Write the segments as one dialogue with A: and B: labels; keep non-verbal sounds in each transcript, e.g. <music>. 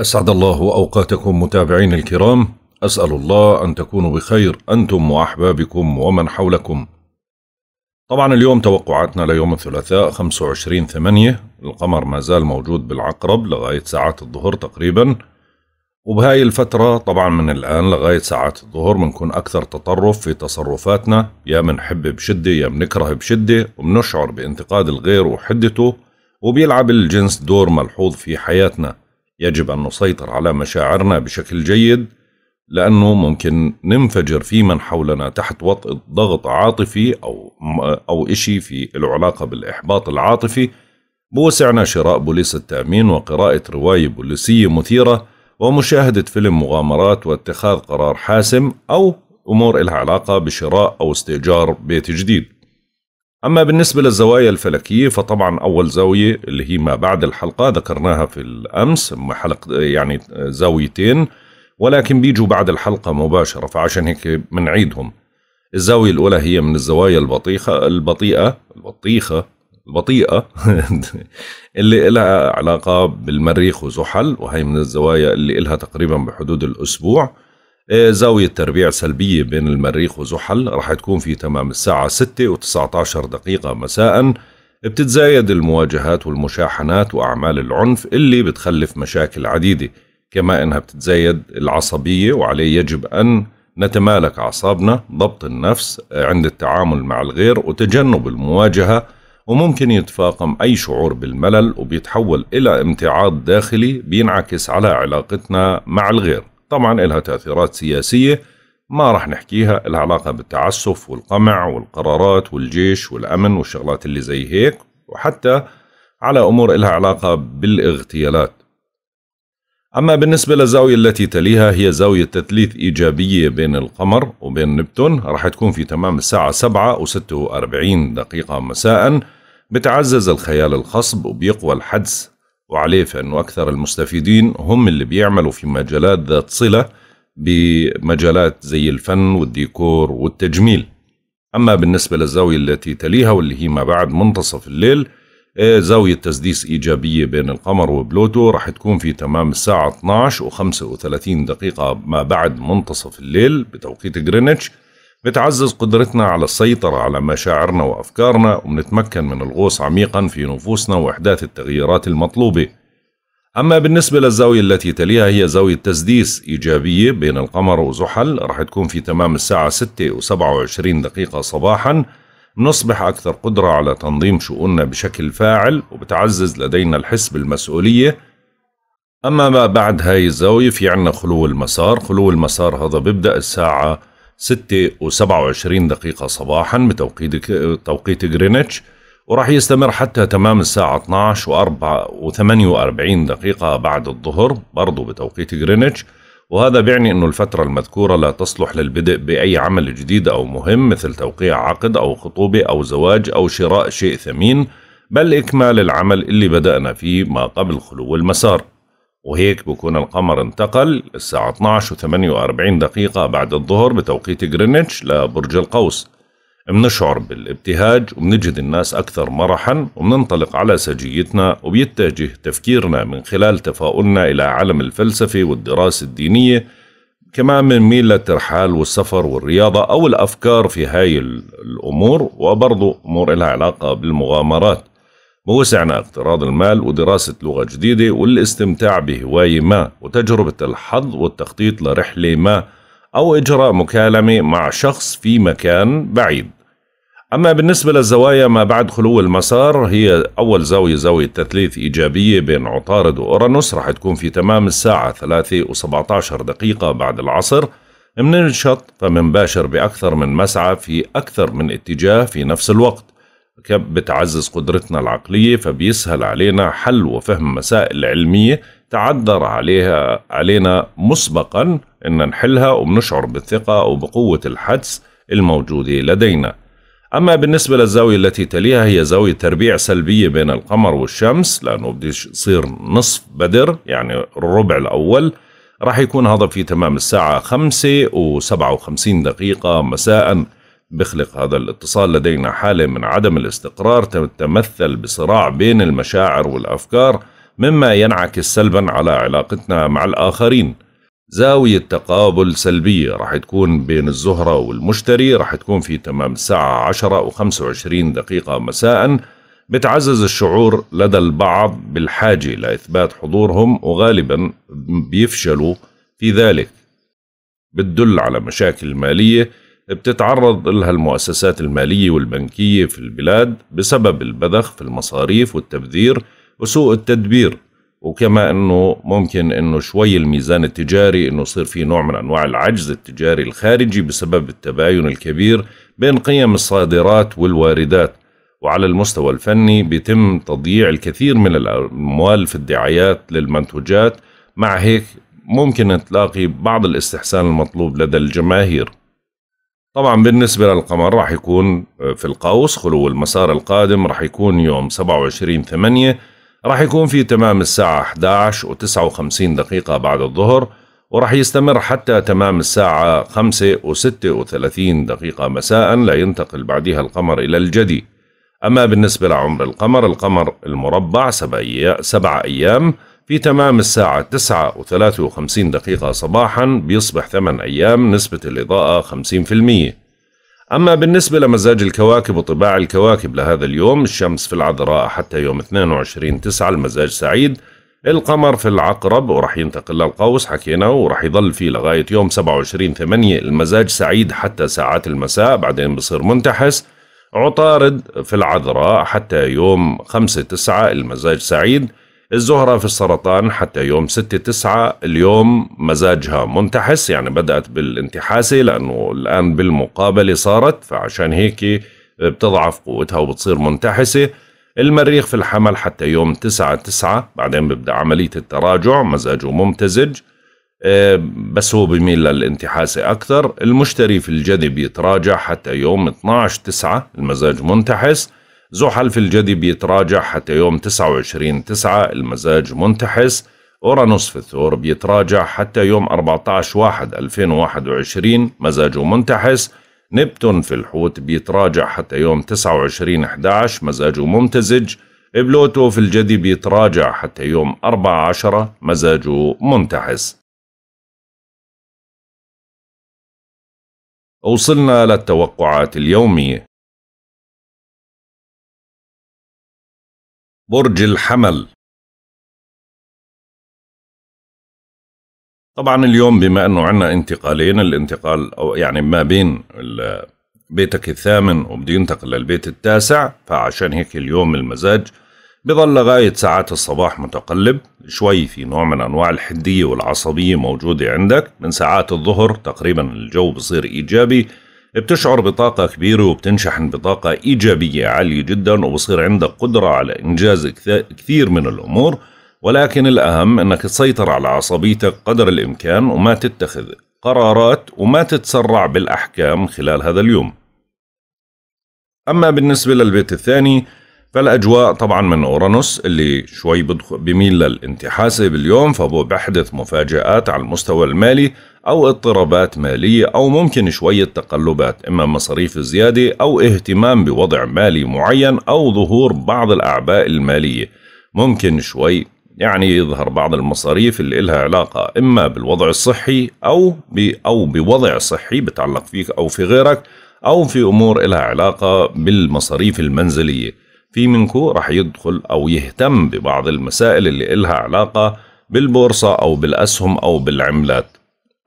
A: أسعد الله أوقاتكم متابعين الكرام أسأل الله أن تكونوا بخير أنتم وأحبابكم ومن حولكم طبعا اليوم توقعاتنا ليوم الثلاثاء 25 ثمانية القمر ما زال موجود بالعقرب لغاية ساعات الظهر تقريبا وبهاي الفترة طبعا من الآن لغاية ساعات الظهر بنكون أكثر تطرف في تصرفاتنا يا منحب بشدة يا منكره بشدة وبنشعر بانتقاد الغير وحدته وبيلعب الجنس دور ملحوظ في حياتنا يجب أن نسيطر على مشاعرنا بشكل جيد لأنه ممكن ننفجر في من حولنا تحت وطء ضغط عاطفي أو أو إشي في العلاقة بالإحباط العاطفي بوسعنا شراء بوليس التأمين وقراءة رواية بوليسية مثيرة ومشاهدة فيلم مغامرات واتخاذ قرار حاسم أو أمور إلها علاقة بشراء أو استئجار بيت جديد أما بالنسبة للزوايا الفلكية فطبعا أول زاوية اللي هي ما بعد الحلقة ذكرناها في الأمس حلقة يعني زاويتين ولكن بيجوا بعد الحلقة مباشرة فعشان هيك بنعيدهم الزاوية الأولى هي من الزوايا البطيخة البطيئة البطيخة البطيئة <laughs> اللي لها علاقة بالمريخ وزحل وهي من الزوايا اللي لها تقريبا بحدود الأسبوع آه، زاوية تربيع سلبية بين المريخ وزحل رح تكون في تمام الساعة 6 و19 دقيقة مساء بتتزايد المواجهات والمشاحنات وأعمال العنف اللي بتخلف مشاكل عديدة كما أنها بتتزايد العصبية وعليه يجب أن نتمالك أعصابنا ضبط النفس عند التعامل مع الغير وتجنب المواجهة وممكن يتفاقم أي شعور بالملل وبيتحول إلى امتعاض داخلي بينعكس على علاقتنا مع الغير طبعا لها تأثيرات سياسية ما رح نحكيها لها علاقة بالتعسف والقمع والقرارات والجيش والأمن والشغلات اللي زي هيك وحتى على أمور لها علاقة بالاغتيالات أما بالنسبة للزاوية التي تليها هي زاوية تثليث إيجابية بين القمر وبين نبتون راح تكون في تمام الساعة 7 و46 دقيقة مساء بتعزز الخيال الخصب وبيقوى الحدس وعليه فإنه أكثر المستفيدين هم اللي بيعملوا في مجالات ذات صلة بمجالات زي الفن والديكور والتجميل أما بالنسبة للزاوية التي تليها واللي هي ما بعد منتصف الليل آه، زاوية تسديس إيجابية بين القمر وبلوتو راح تكون في تمام الساعة 12 و35 دقيقة ما بعد منتصف الليل بتوقيت جرينتش بتعزز قدرتنا على السيطرة على مشاعرنا وأفكارنا وبنتمكن من الغوص عميقا في نفوسنا وإحداث التغييرات المطلوبة أما بالنسبة للزاوية التي تليها هي زاوية تسديس إيجابية بين القمر وزحل رح تكون في تمام الساعة 6 و 27 دقيقة صباحا نصبح أكثر قدرة على تنظيم شؤوننا بشكل فاعل وبتعزز لدينا الحس بالمسؤولية أما ما بعد هاي الزاوية في عنا خلو المسار خلو المسار هذا بيبدأ الساعة ستة و وعشرين دقيقة صباحا بتوقيت توقيت جرينتش وراح يستمر حتى تمام الساعة 12 و4 و48 دقيقة بعد الظهر برضو بتوقيت جرينتش وهذا بيعني أنه الفترة المذكورة لا تصلح للبدء بأي عمل جديد أو مهم مثل توقيع عقد أو خطوبة أو زواج أو شراء شيء ثمين بل إكمال العمل اللي بدأنا فيه ما قبل خلو المسار وهيك بكون القمر انتقل الساعة 12 و48 دقيقة بعد الظهر بتوقيت جرينتش لبرج القوس بنشعر بالابتهاج وبنجد الناس أكثر مرحا وبننطلق على سجيتنا وبيتجه تفكيرنا من خلال تفاؤلنا إلى عالم الفلسفة والدراسة الدينية كمان بنميل للترحال والسفر والرياضة أو الأفكار في هاي الأمور وبرضو أمور لها علاقة بالمغامرات بوسعنا اقتراض المال ودراسة لغة جديدة والاستمتاع بهواية ما وتجربة الحظ والتخطيط لرحلة ما أو إجراء مكالمة مع شخص في مكان بعيد أما بالنسبة للزوايا ما بعد خلو المسار هي أول زاوية زاوية تثليث إيجابية بين عطارد وأورانوس رح تكون في تمام الساعة 3 و17 دقيقة بعد العصر مننشط فمنباشر بأكثر من مسعى في أكثر من اتجاه في نفس الوقت بتعزز قدرتنا العقلية فبيسهل علينا حل وفهم مسائل علمية تعذر عليها علينا مسبقا ان نحلها وبنشعر بالثقة وبقوة الحدس الموجودة لدينا أما بالنسبة للزاوية التي تليها هي زاوية تربيع سلبية بين القمر والشمس لأنه بده يصير نصف بدر يعني الربع الأول راح يكون هذا في تمام الساعة 5 و57 دقيقة مساءً بيخلق هذا الاتصال لدينا حالة من عدم الاستقرار تتمثل بصراع بين المشاعر والأفكار مما ينعكس سلبا على علاقتنا مع الآخرين زاوية تقابل سلبية راح تكون بين الزهرة والمشتري راح تكون في تمام الساعة 10 و 25 دقيقة مساء بتعزز الشعور لدى البعض بالحاجة لإثبات حضورهم وغالبا بيفشلوا في ذلك بتدل على مشاكل مالية بتتعرض لها المؤسسات المالية والبنكية في البلاد بسبب البذخ في المصاريف والتبذير وسوء التدبير وكما انه ممكن انه شوي الميزان التجاري انه يصير في نوع من انواع العجز التجاري الخارجي بسبب التباين الكبير بين قيم الصادرات والواردات وعلى المستوى الفني بيتم تضييع الكثير من الاموال في الدعايات للمنتوجات مع هيك ممكن تلاقي بعض الاستحسان المطلوب لدى الجماهير طبعا بالنسبة للقمر راح يكون آه، في القوس خلو المسار القادم راح يكون يوم 27 8 راح يكون في تمام الساعة 11 و 59 دقيقة بعد الظهر وراح يستمر حتى تمام الساعة 5 و 36 دقيقة مساء لا ينتقل بعدها القمر إلى الجدي أما بالنسبة لعمر القمر القمر المربع سبع أيام في تمام الساعة 9 و53 دقيقة صباحا بيصبح 8 أيام نسبة الإضاءة 50% أما بالنسبة لمزاج الكواكب وطباع الكواكب لهذا اليوم الشمس في العذراء حتى يوم 22 تسعة المزاج سعيد القمر في العقرب ورح ينتقل للقوس حكينا ورح يظل فيه لغاية يوم 27 ثمانية المزاج سعيد حتى ساعات المساء بعدين بصير منتحس عطارد في العذراء حتى يوم 5 تسعة المزاج سعيد الزهرة في السرطان حتى يوم ستة تسعة اليوم مزاجها منتحس يعني بدأت بالانتحاسة لأنه الآن بالمقابلة صارت فعشان هيك بتضعف قوتها وبتصير منتحسة المريخ في الحمل حتى يوم تسعة تسعة بعدين ببدأ عملية التراجع مزاجه ممتزج بس هو بميل للانتحاسة أكثر المشتري في الجذب بيتراجع حتى يوم 12 تسعة المزاج منتحس زحل في الجدي بيتراجع حتى يوم 29 9 المزاج منتحس أورانوس في الثور بيتراجع حتى يوم 14 1 2021 مزاجه منتحس نبتون في الحوت بيتراجع حتى يوم 29 11 مزاجه ممتزج بلوتو في الجدي
B: بيتراجع حتى يوم 4 10 مزاجه منتحس
C: وصلنا للتوقعات اليومية برج الحمل طبعا اليوم بما
B: انه عندنا انتقالين الانتقال او يعني ما بين بيتك الثامن
A: وبده ينتقل للبيت التاسع فعشان هيك اليوم المزاج بظل لغاية ساعات الصباح متقلب شوي في نوع من أنواع الحدية والعصبية موجودة عندك من ساعات الظهر تقريبا الجو بصير إيجابي بتشعر بطاقة كبيرة وبتنشحن بطاقة إيجابية عالية جدا وبصير عندك قدرة على إنجاز كثير من الأمور ولكن الأهم أنك تسيطر على عصبيتك قدر الإمكان وما تتخذ قرارات وما تتسرع بالأحكام خلال هذا اليوم أما بالنسبة للبيت الثاني فالأجواء طبعا من أورانوس اللي شوي بيميل للانتحاسة باليوم فهو بحدث مفاجآت على المستوى المالي أو اضطرابات مالية أو ممكن شوية تقلبات إما مصاريف زيادة أو اهتمام بوضع مالي معين أو ظهور بعض الأعباء المالية ممكن شوي يعني يظهر بعض المصاريف اللي إلها علاقة إما بالوضع الصحي أو, أو بوضع صحي بتعلق فيك أو في غيرك أو في أمور إلها علاقة بالمصاريف المنزلية في منكو رح يدخل أو يهتم ببعض المسائل اللي إلها علاقة بالبورصة أو بالأسهم أو بالعملات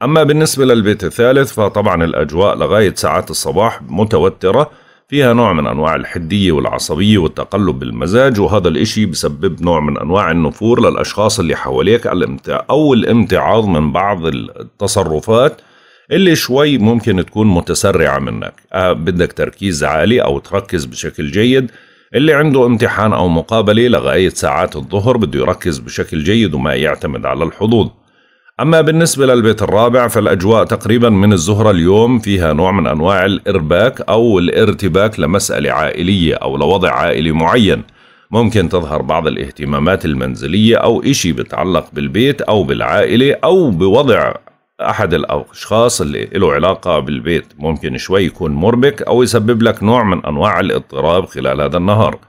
A: أما بالنسبة للبيت الثالث فطبعا الأجواء لغاية ساعات الصباح متوترة فيها نوع من أنواع الحدية والعصبية والتقلب بالمزاج وهذا الإشي بسبب نوع من أنواع النفور للأشخاص اللي حواليك أو الامتعاض من بعض التصرفات اللي شوي ممكن تكون متسرعة منك أه بدك تركيز عالي أو تركز بشكل جيد اللي عنده امتحان أو مقابلة لغاية ساعات الظهر بده يركز بشكل جيد وما يعتمد على الحظوظ أما بالنسبة للبيت الرابع فالأجواء تقريبا من الزهرة اليوم فيها نوع من أنواع الإرباك أو الارتباك لمسألة عائلية أو لوضع عائلي معين ممكن تظهر بعض الاهتمامات المنزلية أو إشي بتعلق بالبيت أو بالعائلة أو بوضع أحد الأشخاص اللي له علاقة بالبيت ممكن شوي يكون مربك أو يسبب لك نوع من أنواع الاضطراب خلال هذا النهار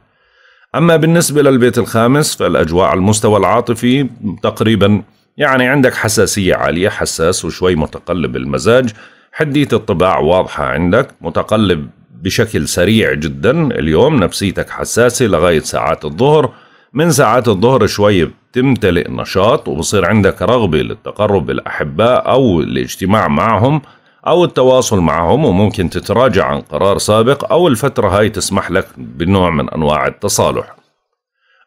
A: أما بالنسبة للبيت الخامس فالأجواء على المستوى العاطفي تقريباً يعني عندك حساسية عالية حساس وشوي متقلب المزاج حدية الطباع واضحة عندك متقلب بشكل سريع جدا اليوم نفسيتك حساسة لغاية ساعات الظهر من ساعات الظهر شوي بتمتلئ نشاط وبصير عندك رغبة للتقرب بالأحباء أو الاجتماع معهم أو التواصل معهم وممكن تتراجع عن قرار سابق أو الفترة هاي تسمح لك بنوع من أنواع التصالح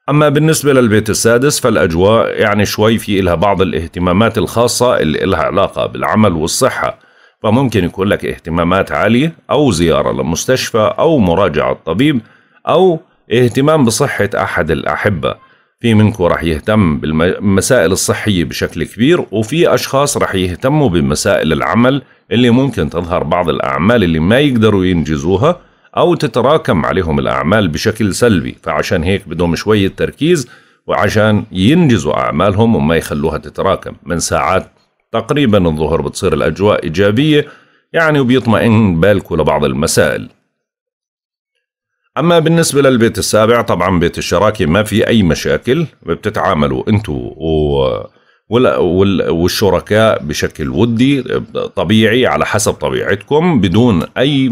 A: أما بالنسبة للبيت السادس فالأجواء يعني شوي في إلها بعض الاهتمامات الخاصة اللي إلها علاقة بالعمل والصحة فممكن يكون لك اهتمامات عالية أو زيارة لمستشفى أو مراجعة طبيب أو اهتمام بصحة أحد الأحبة في منكم رح يهتم بالمسائل الصحية بشكل كبير وفي أشخاص رح يهتموا بمسائل العمل اللي ممكن تظهر بعض الأعمال اللي ما يقدروا ينجزوها أو تتراكم عليهم الأعمال بشكل سلبي فعشان هيك بدهم شوية تركيز وعشان ينجزوا أعمالهم وما يخلوها تتراكم من ساعات تقريبا الظهر بتصير الأجواء إيجابية يعني وبيطمئن بالكم لبعض المسائل أما بالنسبة للبيت السابع طبعا بيت الشراكة ما في أي مشاكل بتتعاملوا أنتوا و والشركاء بشكل ودي طبيعي على حسب طبيعتكم بدون أي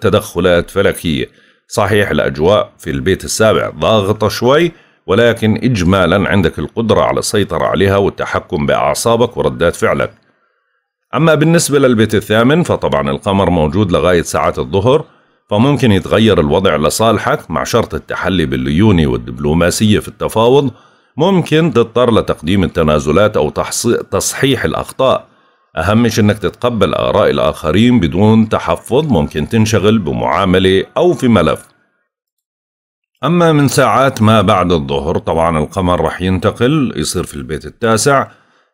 A: تدخلات فلكية صحيح الأجواء في البيت السابع ضاغطة شوي ولكن إجمالا عندك القدرة على السيطرة عليها والتحكم بأعصابك وردات فعلك أما بالنسبة للبيت الثامن فطبعا القمر موجود لغاية ساعات الظهر فممكن يتغير الوضع لصالحك مع شرط التحلي بالليوني والدبلوماسية في التفاوض ممكن تضطر لتقديم التنازلات أو تصحيح الأخطاء أهمش إنك تتقبل آراء الآخرين بدون تحفظ ممكن تنشغل بمعاملة أو في ملف أما من ساعات ما بعد الظهر طبعا القمر رح ينتقل يصير في البيت التاسع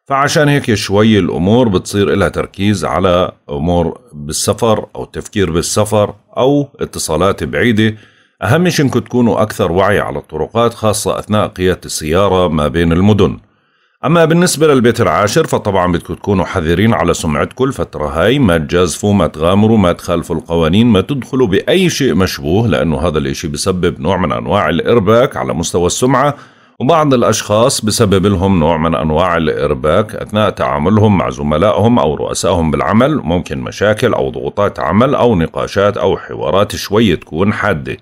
A: فعشان هيك شوي الأمور بتصير إلها تركيز على أمور بالسفر أو التفكير بالسفر أو اتصالات بعيدة أهم شيء إنكم تكونوا أكثر وعي على الطرقات خاصة أثناء قيادة السيارة ما بين المدن أما بالنسبة للبيت العاشر فطبعا بدكم تكونوا حذرين على سمعتكم الفترة هاي ما تجازفوا ما تغامروا ما تخالفوا القوانين ما تدخلوا بأي شيء مشبوه لأنه هذا الإشي بسبب نوع من أنواع الإرباك على مستوى السمعة وبعض الأشخاص بسبب لهم نوع من أنواع الإرباك أثناء تعاملهم مع زملائهم أو رؤسائهم بالعمل ممكن مشاكل أو ضغوطات عمل أو نقاشات أو حوارات شوي تكون حادة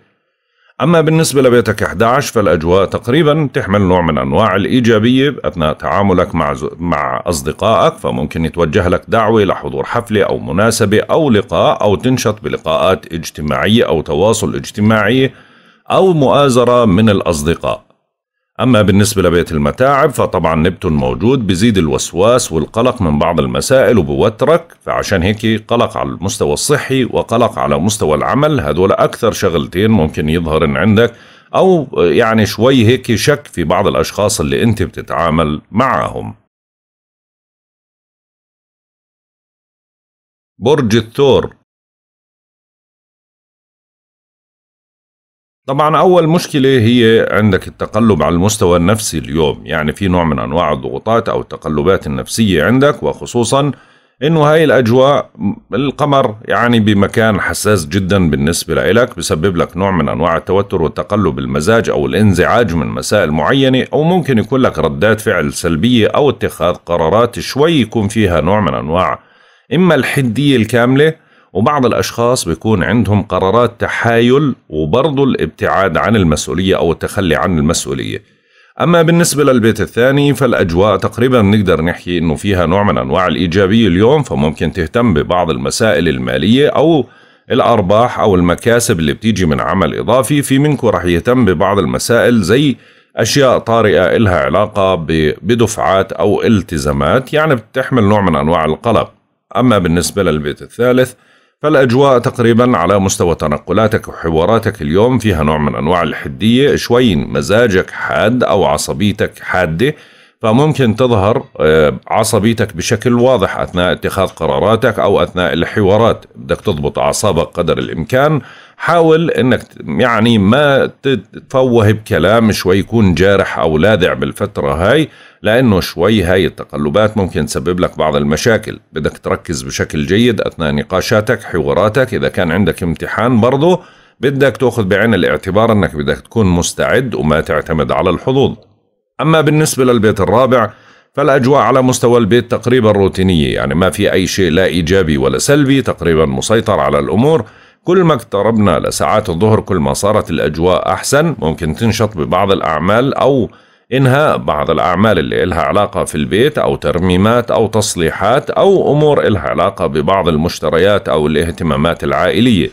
A: أما بالنسبة لبيتك 11 فالأجواء تقريبا تحمل نوع من أنواع الإيجابية أثناء تعاملك مع مع أصدقائك فممكن يتوجه لك دعوة لحضور حفلة أو مناسبة أو لقاء أو تنشط بلقاءات اجتماعية أو تواصل اجتماعي أو مؤازرة من الأصدقاء أما بالنسبة لبيت المتاعب فطبعا نبتون موجود بزيد الوسواس والقلق من بعض المسائل وبوترك فعشان هيك قلق على المستوى الصحي وقلق على مستوى العمل هذول أكثر شغلتين ممكن يظهر عندك أو يعني شوي هيك شك في بعض الأشخاص
C: اللي أنت بتتعامل معهم برج الثور طبعا أول مشكلة هي عندك التقلب على المستوى النفسي
A: اليوم يعني في نوع من أنواع الضغوطات أو التقلبات النفسية عندك وخصوصا انه هاي الاجواء القمر يعني بمكان حساس جدا بالنسبه لك بسبب لك نوع من انواع التوتر وتقلب المزاج او الانزعاج من مسائل معينه او ممكن يكون لك ردات فعل سلبيه او اتخاذ قرارات شوي يكون فيها نوع من انواع اما الحديه الكامله وبعض الأشخاص بيكون عندهم قرارات تحايل وبرضه الابتعاد عن المسؤولية أو التخلي عن المسؤولية أما بالنسبة للبيت الثاني فالأجواء تقريبا نقدر نحكي أنه فيها نوع من أنواع الإيجابية اليوم فممكن تهتم ببعض المسائل المالية أو الأرباح أو المكاسب اللي بتيجي من عمل إضافي في منكم رح يهتم ببعض المسائل زي أشياء طارئة إلها علاقة بدفعات أو التزامات يعني بتحمل نوع من أنواع القلق أما بالنسبة للبيت الثالث فالأجواء تقريبا على مستوى تنقلاتك وحواراتك اليوم فيها نوع من أنواع الحدية شوي مزاجك حاد أو عصبيتك حادة فممكن تظهر آه، عصبيتك بشكل واضح أثناء اتخاذ قراراتك أو أثناء الحوارات بدك تضبط أعصابك قدر الإمكان حاول أنك يعني ما تتفوه بكلام شوي يكون جارح أو لاذع بالفترة هاي لأنه شوي هاي التقلبات ممكن تسبب لك بعض المشاكل بدك تركز بشكل جيد أثناء نقاشاتك حواراتك إذا كان عندك امتحان برضه بدك تأخذ بعين الاعتبار أنك بدك تكون مستعد وما تعتمد على الحظوظ أما بالنسبة للبيت الرابع فالأجواء على مستوى البيت تقريبا روتينية يعني ما في أي شيء لا إيجابي ولا سلبي تقريبا مسيطر على الأمور كل ما اقتربنا لساعات الظهر كل ما صارت الأجواء أحسن ممكن تنشط ببعض الأعمال أو إنهاء بعض الأعمال اللي إلها علاقة في البيت أو ترميمات أو تصليحات أو أمور إلها علاقة ببعض المشتريات أو الاهتمامات العائلية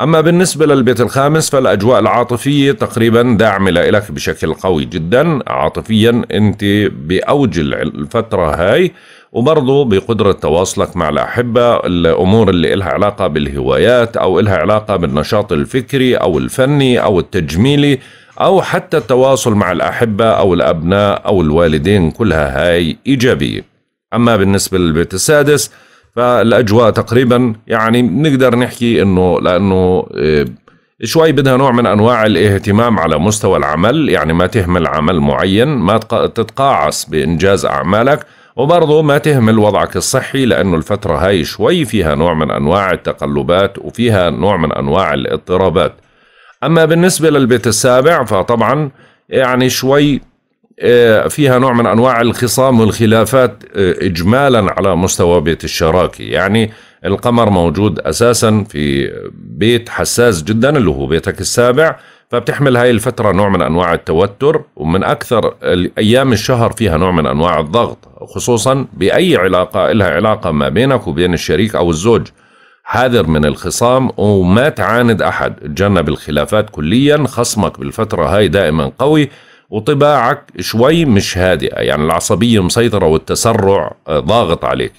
A: أما بالنسبة للبيت الخامس فالأجواء العاطفية تقريبا داعمة لك بشكل قوي جدا عاطفيا أنت بأوج الفترة هاي وبرضه بقدرة تواصلك مع الأحبة الأمور اللي إلها علاقة بالهوايات أو إلها علاقة بالنشاط الفكري أو الفني أو التجميلي أو حتى التواصل مع الأحبة أو الأبناء أو الوالدين كلها هاي إيجابية أما بالنسبة للبيت السادس فالأجواء تقريبا يعني نقدر نحكي أنه لأنه آه، شوي بدها نوع من أنواع الاهتمام على مستوى العمل يعني ما تهمل عمل معين ما تتقاعس بإنجاز أعمالك وبرضه ما تهمل وضعك الصحي لأنه الفترة هاي شوي فيها نوع من أنواع التقلبات وفيها نوع من أنواع الاضطرابات أما بالنسبة للبيت السابع فطبعا يعني شوي آه، فيها نوع من أنواع الخصام والخلافات آه، إجمالا على مستوى بيت الشراكي يعني القمر موجود أساسا في بيت حساس جدا اللي هو بيتك السابع فبتحمل هاي الفترة نوع من أنواع التوتر ومن أكثر أيام الشهر فيها نوع من أنواع الضغط خصوصا بأي علاقة إلها علاقة ما بينك وبين الشريك أو الزوج حاذر من الخصام وما تعاند أحد تجنب الخلافات كليا خصمك بالفترة هاي دائما قوي وطباعك شوي مش هادئة يعني العصبية مسيطرة والتسرع آه، ضاغط عليك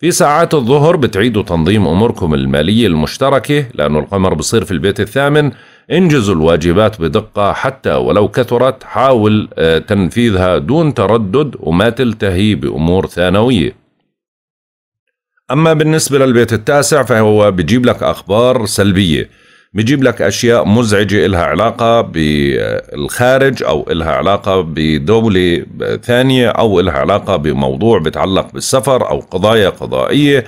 A: في ساعات الظهر بتعيدوا تنظيم أموركم المالية المشتركة لأنه القمر بصير في البيت الثامن انجزوا الواجبات بدقة حتى ولو كثرت حاول آه، تنفيذها دون تردد وما تلتهي بأمور ثانوية أما بالنسبة للبيت التاسع فهو بجيب لك أخبار سلبية بجيب لك أشياء مزعجة إلها علاقة بالخارج أو إلها علاقة بدولة ثانية أو إلها علاقة بموضوع بتعلق بالسفر أو قضايا قضائية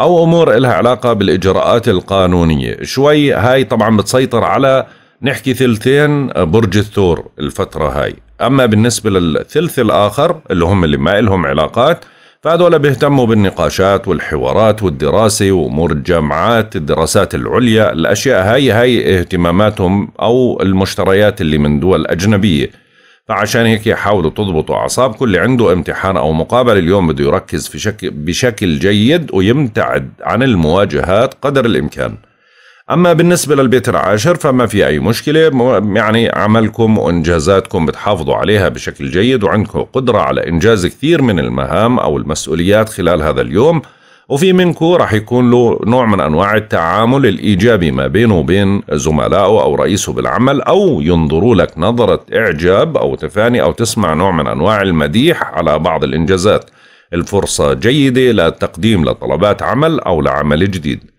A: أو أمور إلها علاقة بالإجراءات القانونية شوي هاي طبعا بتسيطر على نحكي ثلثين برج الثور الفترة هاي أما بالنسبة للثلث الآخر اللي هم اللي ما إلهم علاقات فهذول بيهتموا بالنقاشات والحوارات والدراسة وأمور الجامعات الدراسات العليا الأشياء هاي هاي اهتماماتهم أو المشتريات اللي من دول أجنبية فعشان هيك يحاولوا تضبطوا أعصابكم اللي عنده امتحان أو مقابلة اليوم بده يركز في شك بشكل جيد ويمتعد عن المواجهات قدر الإمكان أما بالنسبة للبيت العاشر فما في أي مشكلة يعني عملكم وإنجازاتكم بتحافظوا عليها بشكل جيد وعندكم قدرة على إنجاز كثير من المهام أو المسؤوليات خلال هذا اليوم وفي منكم راح يكون له نوع من أنواع التعامل الإيجابي ما بينه وبين زملائه أو رئيسه بالعمل أو ينظروا لك نظرة إعجاب أو تفاني أو تسمع نوع من أنواع المديح على بعض الإنجازات الفرصة جيدة للتقديم لطلبات عمل أو لعمل جديد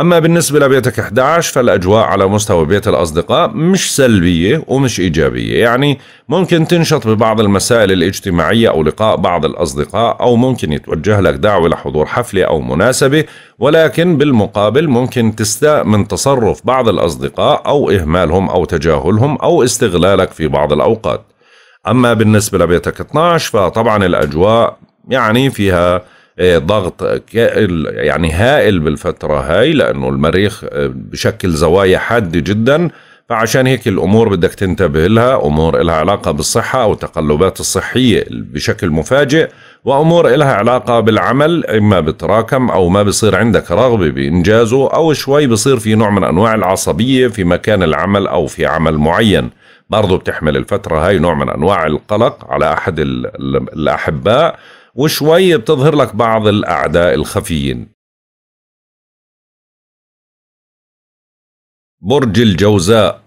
A: أما بالنسبة لبيتك 11 فالأجواء على مستوى بيت الأصدقاء مش سلبية ومش إيجابية يعني ممكن تنشط ببعض المسائل الاجتماعية أو لقاء بعض الأصدقاء أو ممكن يتوجه لك دعوة لحضور حفلة أو مناسبة ولكن بالمقابل ممكن تستاء من تصرف بعض الأصدقاء أو إهمالهم أو تجاهلهم أو استغلالك في بعض الأوقات أما بالنسبة لبيتك 12 فطبعا الأجواء يعني فيها إيه، ضغط يعني هائل بالفترة هاي لأنه المريخ إيه، بشكل زوايا حادة جدا فعشان هيك الأمور بدك تنتبه لها أمور لها علاقة بالصحة أو تقلبات الصحية بشكل مفاجئ وأمور لها علاقة بالعمل إما بتراكم أو ما بصير عندك رغبة بإنجازه أو شوي بصير في نوع من أنواع العصبية في مكان العمل أو في عمل معين برضو بتحمل الفترة هاي نوع من أنواع القلق
B: على أحد الأحباء وشوي بتظهر لك بعض الأعداء
C: الخفيين برج الجوزاء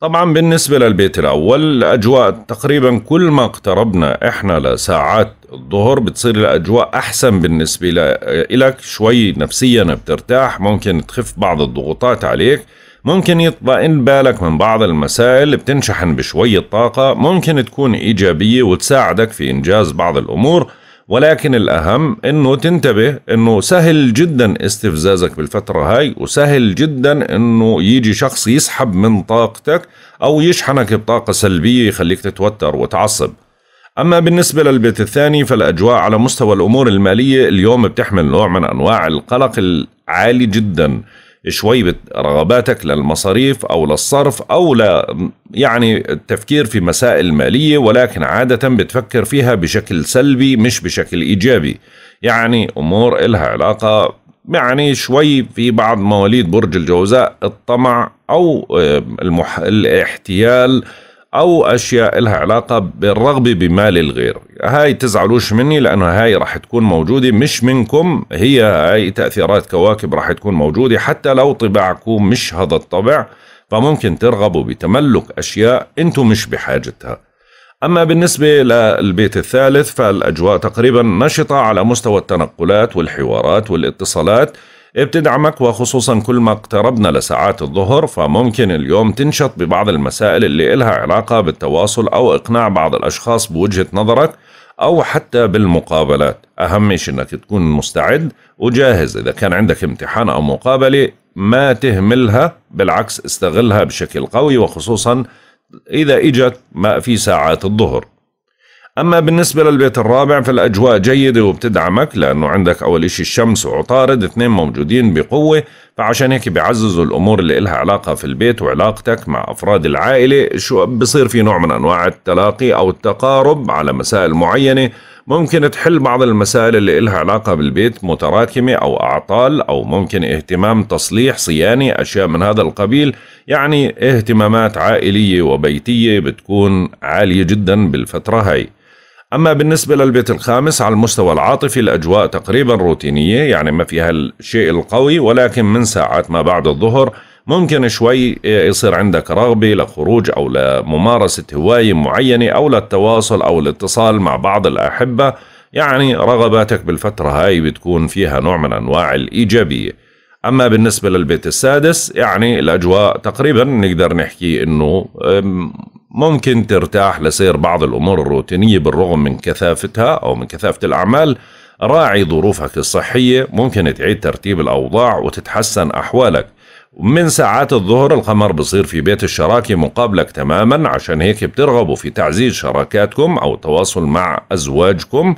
B: طبعا بالنسبة للبيت الأول الأجواء تقريبا كل ما اقتربنا إحنا لساعات
A: الظهر بتصير الأجواء أحسن بالنسبة لك شوي نفسيا بترتاح ممكن تخف بعض الضغوطات عليك ممكن يطمئن بالك من بعض المسائل اللي بتنشحن بشوية طاقة ممكن تكون إيجابية وتساعدك في إنجاز بعض الأمور ولكن الأهم أنه تنتبه أنه سهل جدا استفزازك بالفترة هاي وسهل جدا أنه يجي شخص يسحب من طاقتك أو يشحنك بطاقة سلبية يخليك تتوتر وتعصب أما بالنسبة للبيت الثاني فالأجواء على مستوى الأمور المالية اليوم بتحمل نوع من أنواع القلق العالي جدا شوي رغباتك للمصاريف او للصرف او ل يعني التفكير في مسائل ماليه ولكن عاده بتفكر فيها بشكل سلبي مش بشكل ايجابي يعني امور إلها علاقه يعني شوي في بعض مواليد برج الجوزاء الطمع او آه، المح... الاحتيال او اشياء لها علاقه بالرغبه بمال الغير هاي تزعلوش مني لانه هاي راح تكون موجوده مش منكم هي هاي تاثيرات كواكب راح تكون موجوده حتى لو طباعكم مش هذا الطبع فممكن ترغبوا بتملك اشياء انتم مش بحاجتها اما بالنسبه للبيت الثالث فالاجواء تقريبا نشطه على مستوى التنقلات والحوارات والاتصالات بتدعمك وخصوصا كل ما اقتربنا لساعات الظهر فممكن اليوم تنشط ببعض المسائل اللي إلها علاقة بالتواصل أو إقناع بعض الأشخاص بوجهة نظرك أو حتى بالمقابلات أهم شيء أنك تكون مستعد وجاهز إذا كان عندك امتحان أو مقابلة ما تهملها بالعكس استغلها بشكل قوي وخصوصا إذا إجت ما في ساعات الظهر أما بالنسبة للبيت الرابع فالأجواء جيدة وبتدعمك لأنه عندك أول إشي الشمس وعطارد اثنين موجودين بقوة فعشان هيك بيعززوا الأمور اللي إلها علاقة في البيت وعلاقتك مع أفراد العائلة شو بصير في نوع من أنواع التلاقي أو التقارب على مسائل معينة ممكن تحل بعض المسائل اللي إلها علاقة بالبيت متراكمة أو أعطال أو ممكن اهتمام تصليح صيانة أشياء من هذا القبيل يعني اهتمامات عائلية وبيتية بتكون عالية جدا بالفترة هاي أما بالنسبة للبيت الخامس على المستوى العاطفي الأجواء تقريبا روتينية يعني ما فيها الشيء القوي ولكن من ساعات ما بعد الظهر ممكن شوي يصير عندك رغبة لخروج أو لممارسة هواية معينة أو للتواصل أو الاتصال مع بعض الأحبة يعني رغباتك بالفترة هاي بتكون فيها نوع من أنواع الإيجابية أما بالنسبة للبيت السادس يعني الأجواء تقريبا نقدر نحكي أنه ممكن ترتاح لسير بعض الأمور الروتينية بالرغم من كثافتها أو من كثافة الأعمال راعي ظروفك الصحية ممكن تعيد ترتيب الأوضاع وتتحسن أحوالك من ساعات الظهر القمر بصير في بيت الشراكة مقابلك تماما عشان هيك بترغبوا في تعزيز شراكاتكم أو التواصل مع أزواجكم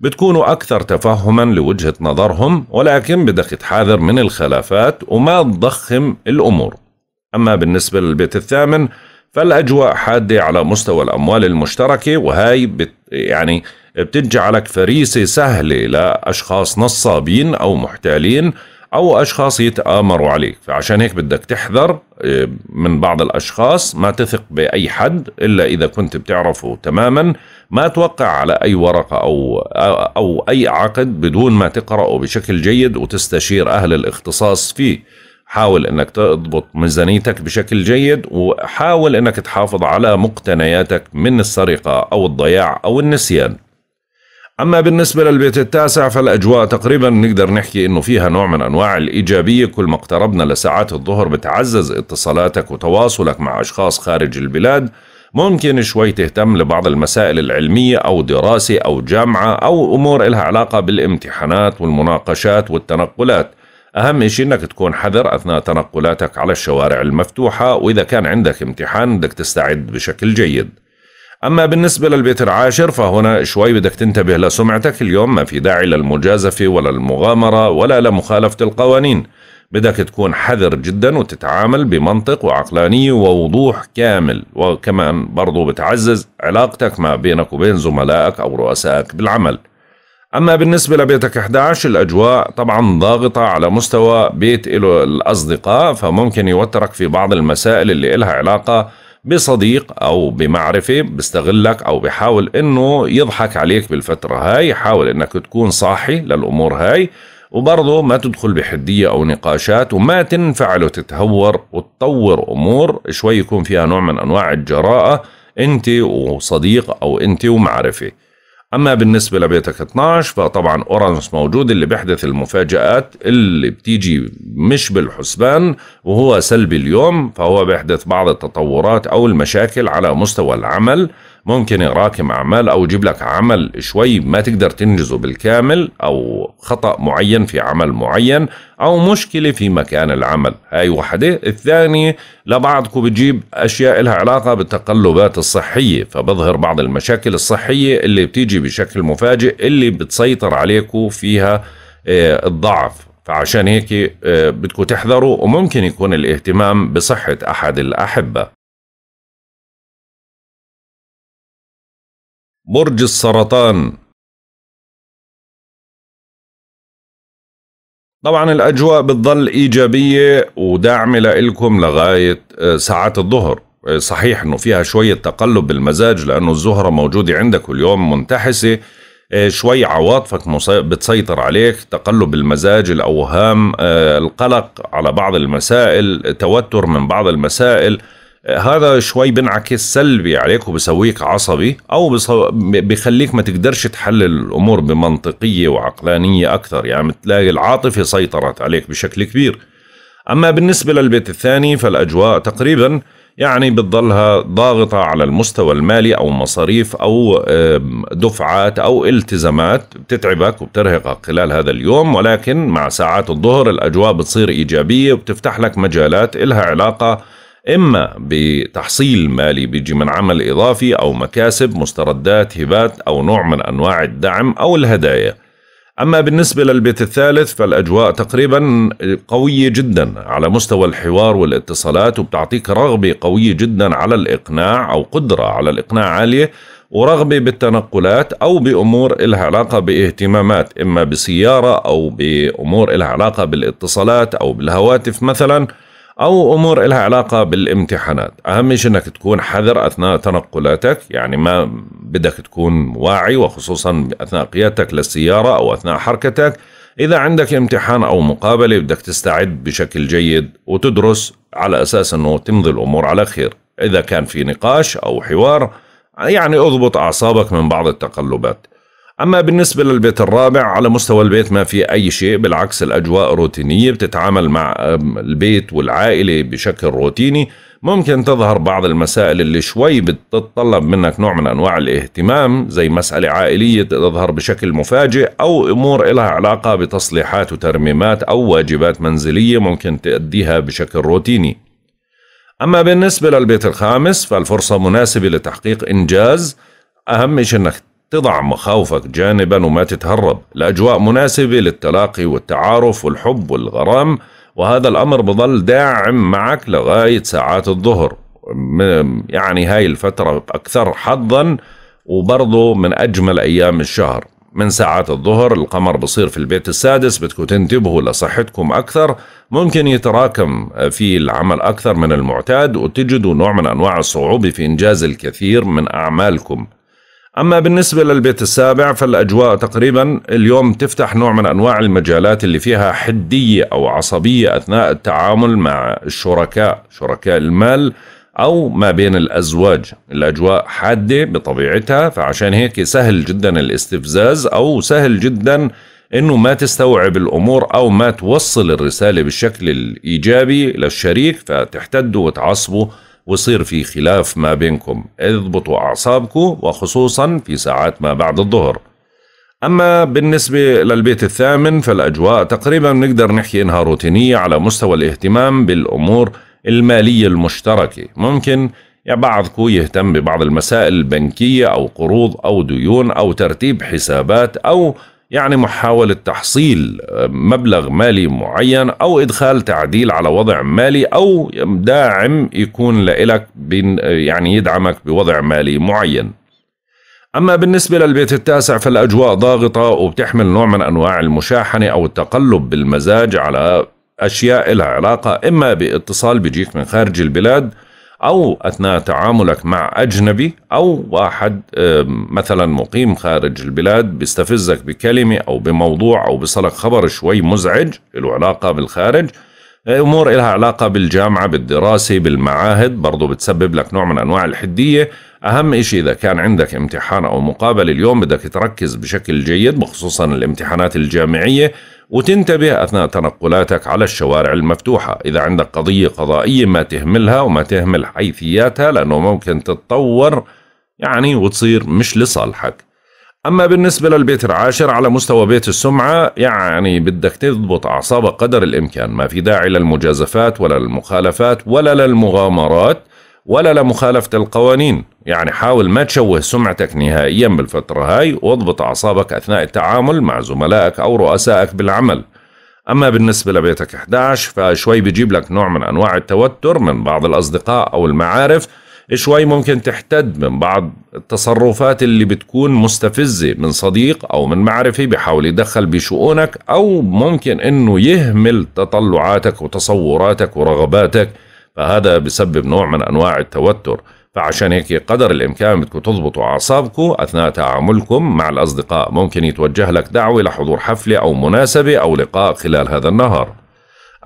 A: بتكونوا أكثر تفهما لوجهة نظرهم ولكن بدك تحاذر من الخلافات وما تضخم الأمور أما بالنسبة للبيت الثامن فالاجواء حاده على مستوى الاموال المشتركه وهي بت يعني بتجعلك فريسه سهله لاشخاص نصابين او محتالين او اشخاص يتامروا عليك فعشان هيك بدك تحذر آه، من بعض الاشخاص ما تثق باي حد الا اذا كنت بتعرفه تماما ما توقع على اي ورقه او او اي عقد بدون ما تقراه بشكل جيد وتستشير اهل الاختصاص فيه حاول انك تضبط ميزانيتك بشكل جيد وحاول انك تحافظ على مقتنياتك من السرقه او الضياع او النسيان. اما بالنسبه للبيت التاسع فالاجواء تقريبا نقدر نحكي انه فيها نوع من انواع الايجابيه كل ما اقتربنا لساعات الظهر بتعزز اتصالاتك وتواصلك مع اشخاص خارج البلاد ممكن شوي تهتم لبعض المسائل العلمية أو دراسة أو جامعة أو أمور إلها علاقة بالامتحانات والمناقشات والتنقلات أهم شيء أنك تكون حذر أثناء تنقلاتك على الشوارع المفتوحة وإذا كان عندك امتحان بدك تستعد بشكل جيد أما بالنسبة للبيت العاشر فهنا شوي بدك تنتبه لسمعتك اليوم ما في داعي للمجازفة ولا المغامرة ولا لمخالفة القوانين بدك تكون حذر جدا وتتعامل بمنطق وعقلانية ووضوح كامل وكمان برضو بتعزز علاقتك ما بينك وبين زملائك أو رؤسائك بالعمل أما بالنسبة لبيتك 11 الأجواء طبعا ضاغطة على مستوى بيت له الأصدقاء فممكن يوترك في بعض المسائل اللي إلها علاقة بصديق أو بمعرفة بيستغلك أو بحاول إنه يضحك عليك بالفترة هاي حاول إنك تكون صاحي للأمور هاي وبرضه ما تدخل بحدية أو نقاشات وما تنفعل وتتهور وتطور أمور شوي يكون فيها نوع من أنواع الجراءة أنت وصديق أو أنت ومعرفة أما بالنسبة لبيتك 12 فطبعا أورانوس موجود اللي بيحدث المفاجآت اللي بتيجي مش بالحسبان وهو سلبي اليوم فهو بيحدث بعض التطورات أو المشاكل على مستوى العمل ممكن يراكم اعمال او يجيب لك عمل شوي ما تقدر تنجزه بالكامل او خطا معين في عمل معين او مشكله في مكان العمل هاي وحده الثانيه لبعضكم بتجيب اشياء لها علاقه بالتقلبات الصحيه فبظهر بعض المشاكل الصحيه اللي بتيجي بشكل مفاجئ اللي بتسيطر عليكم فيها آه، الضعف فعشان هيك
B: آه، بدكم تحذروا وممكن يكون الاهتمام بصحة أحد الأحبة
C: برج السرطان طبعا الأجواء
B: بتظل إيجابية وداعمة لكم لغاية آه، ساعات الظهر آه، صحيح
A: أنه فيها شوية تقلب بالمزاج لأنه الزهرة موجودة عندك واليوم منتحسة آه، شوي عواطفك بتسيطر عليك تقلب المزاج الأوهام القلق على بعض المسائل توتر من بعض المسائل هذا شوي بنعكس سلبي عليك وبسويك عصبي او بخليك ما تقدرش تحلل الامور بمنطقيه وعقلانيه اكثر يعني بتلاقي العاطفه سيطرت عليك بشكل كبير اما بالنسبه للبيت الثاني فالاجواء تقريبا يعني بتضلها ضاغطة على المستوى المالي أو مصاريف أو دفعات أو التزامات بتتعبك وبترهقك خلال هذا اليوم ولكن مع ساعات الظهر الأجواء بتصير إيجابية وبتفتح لك مجالات إلها علاقة إما بتحصيل مالي بيجي من عمل إضافي أو مكاسب مستردات هبات أو نوع من أنواع الدعم أو الهدايا أما بالنسبة للبيت الثالث فالأجواء تقريبا قوية جدا على مستوى الحوار والاتصالات وبتعطيك رغبة قوية جدا على الإقناع أو قدرة على الإقناع عالية ورغبة بالتنقلات أو بأمور إلها علاقة باهتمامات إما بسيارة أو بأمور إلها علاقة بالاتصالات أو بالهواتف مثلاً أو أمور لها علاقة بالامتحانات أهم شيء أنك تكون حذر أثناء تنقلاتك يعني ما بدك تكون واعي وخصوصا أثناء قيادتك للسيارة أو أثناء حركتك إذا عندك امتحان أو مقابلة بدك تستعد بشكل جيد وتدرس على أساس أنه تمضي الأمور على خير إذا كان في نقاش أو حوار يعني اضبط أعصابك من بعض التقلبات أما بالنسبة للبيت الرابع على مستوى البيت ما في أي شيء بالعكس الأجواء روتينية بتتعامل مع البيت والعائلة بشكل روتيني ممكن تظهر بعض المسائل اللي شوي بتتطلب منك نوع من أنواع الاهتمام زي مسألة عائلية تظهر بشكل مفاجئ أو أمور لها علاقة بتصليحات وترميمات أو واجبات منزلية ممكن تأديها بشكل روتيني أما بالنسبة للبيت الخامس فالفرصة مناسبة لتحقيق إنجاز أهم شيء أنك تضع مخاوفك جانبا وما تتهرب الأجواء مناسبة للتلاقي والتعارف والحب والغرام وهذا الأمر بظل داعم معك لغاية ساعات الظهر يعني هاي الفترة أكثر حظا وبرضه من أجمل أيام الشهر من ساعات الظهر القمر بصير في البيت السادس بدكم تنتبهوا لصحتكم أكثر ممكن يتراكم في العمل أكثر من المعتاد وتجدوا نوع من أنواع الصعوبة في إنجاز الكثير من أعمالكم أما بالنسبة للبيت السابع فالأجواء تقريبا اليوم تفتح نوع من أنواع المجالات اللي فيها حدية أو عصبية أثناء التعامل مع الشركاء شركاء المال أو ما بين الأزواج الأجواء حادة بطبيعتها فعشان هيك سهل جدا الاستفزاز أو سهل جدا انه ما تستوعب الامور او ما توصل الرساله بالشكل الايجابي للشريك فتحتدوا وتعصبوا ويصير في خلاف ما بينكم اضبطوا أعصابكم وخصوصا في ساعات ما بعد الظهر أما بالنسبة للبيت الثامن فالأجواء تقريبا نقدر نحكي إنها روتينية على مستوى الاهتمام بالأمور المالية المشتركة ممكن بعضكم يهتم ببعض المسائل البنكية أو قروض أو ديون أو ترتيب حسابات أو يعني محاولة تحصيل آه، مبلغ مالي معين أو إدخال تعديل على وضع مالي أو داعم يكون لإلك آه، يعني يدعمك بوضع مالي معين أما بالنسبة للبيت التاسع فالأجواء ضاغطة وبتحمل نوع من أنواع المشاحنة أو التقلب بالمزاج على أشياء لها علاقة إما باتصال بيجيك من خارج البلاد أو أثناء تعاملك مع أجنبي أو واحد مثلا مقيم خارج البلاد بيستفزك بكلمة أو بموضوع أو بيصلك خبر شوي مزعج له علاقة بالخارج آه، امور لها علاقه بالجامعه بالدراسه بالمعاهد برضه بتسبب لك نوع من انواع الحديه اهم شيء اذا كان عندك امتحان او مقابله اليوم بدك تركز بشكل جيد بخصوصا الامتحانات الجامعيه وتنتبه أثناء تنقلاتك على الشوارع المفتوحة إذا عندك قضية قضائية ما تهملها وما تهمل حيثياتها لأنه ممكن تتطور يعني وتصير مش لصالحك أما بالنسبة للبيت العاشر على مستوى بيت السمعة يعني بدك تضبط أعصابك قدر الإمكان ما في داعي للمجازفات ولا للمخالفات ولا للمغامرات ولا لمخالفة القوانين يعني حاول ما تشوه سمعتك نهائيا بالفترة هاي واضبط أعصابك أثناء التعامل مع زملائك أو رؤسائك بالعمل أما بالنسبة لبيتك 11 فشوي بيجيب لك نوع من أنواع التوتر من بعض الأصدقاء أو المعارف شوي ممكن تحتد من بعض التصرفات اللي بتكون مستفزة من صديق أو من معرفة بحاول يدخل بشؤونك أو ممكن أنه يهمل تطلعاتك وتصوراتك ورغباتك فهذا بسبب نوع من أنواع التوتر فعشان هيك قدر الإمكان بدكم تضبطوا أعصابكم أثناء تعاملكم مع الأصدقاء ممكن يتوجه لك دعوة لحضور حفلة أو مناسبة أو لقاء خلال هذا النهار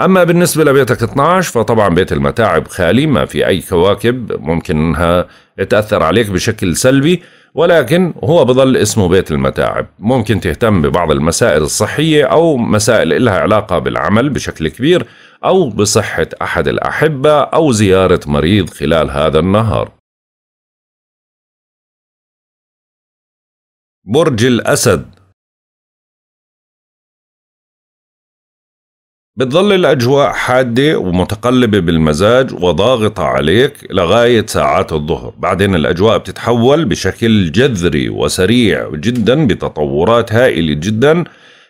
A: أما بالنسبة لبيتك 12 فطبعا بيت المتاعب خالي ما في أي كواكب ممكن أنها تأثر عليك بشكل سلبي ولكن هو بظل اسمه بيت المتاعب ممكن تهتم ببعض المسائل الصحية أو مسائل إلها علاقة بالعمل بشكل كبير
B: أو بصحة أحد الأحبة أو زيارة مريض خلال هذا النهار.
C: برج الأسد بتظل
B: الأجواء حادة ومتقلبة بالمزاج وضاغطة عليك لغاية ساعات
A: الظهر بعدين الأجواء بتتحول بشكل جذري وسريع جدا بتطورات هائلة جدا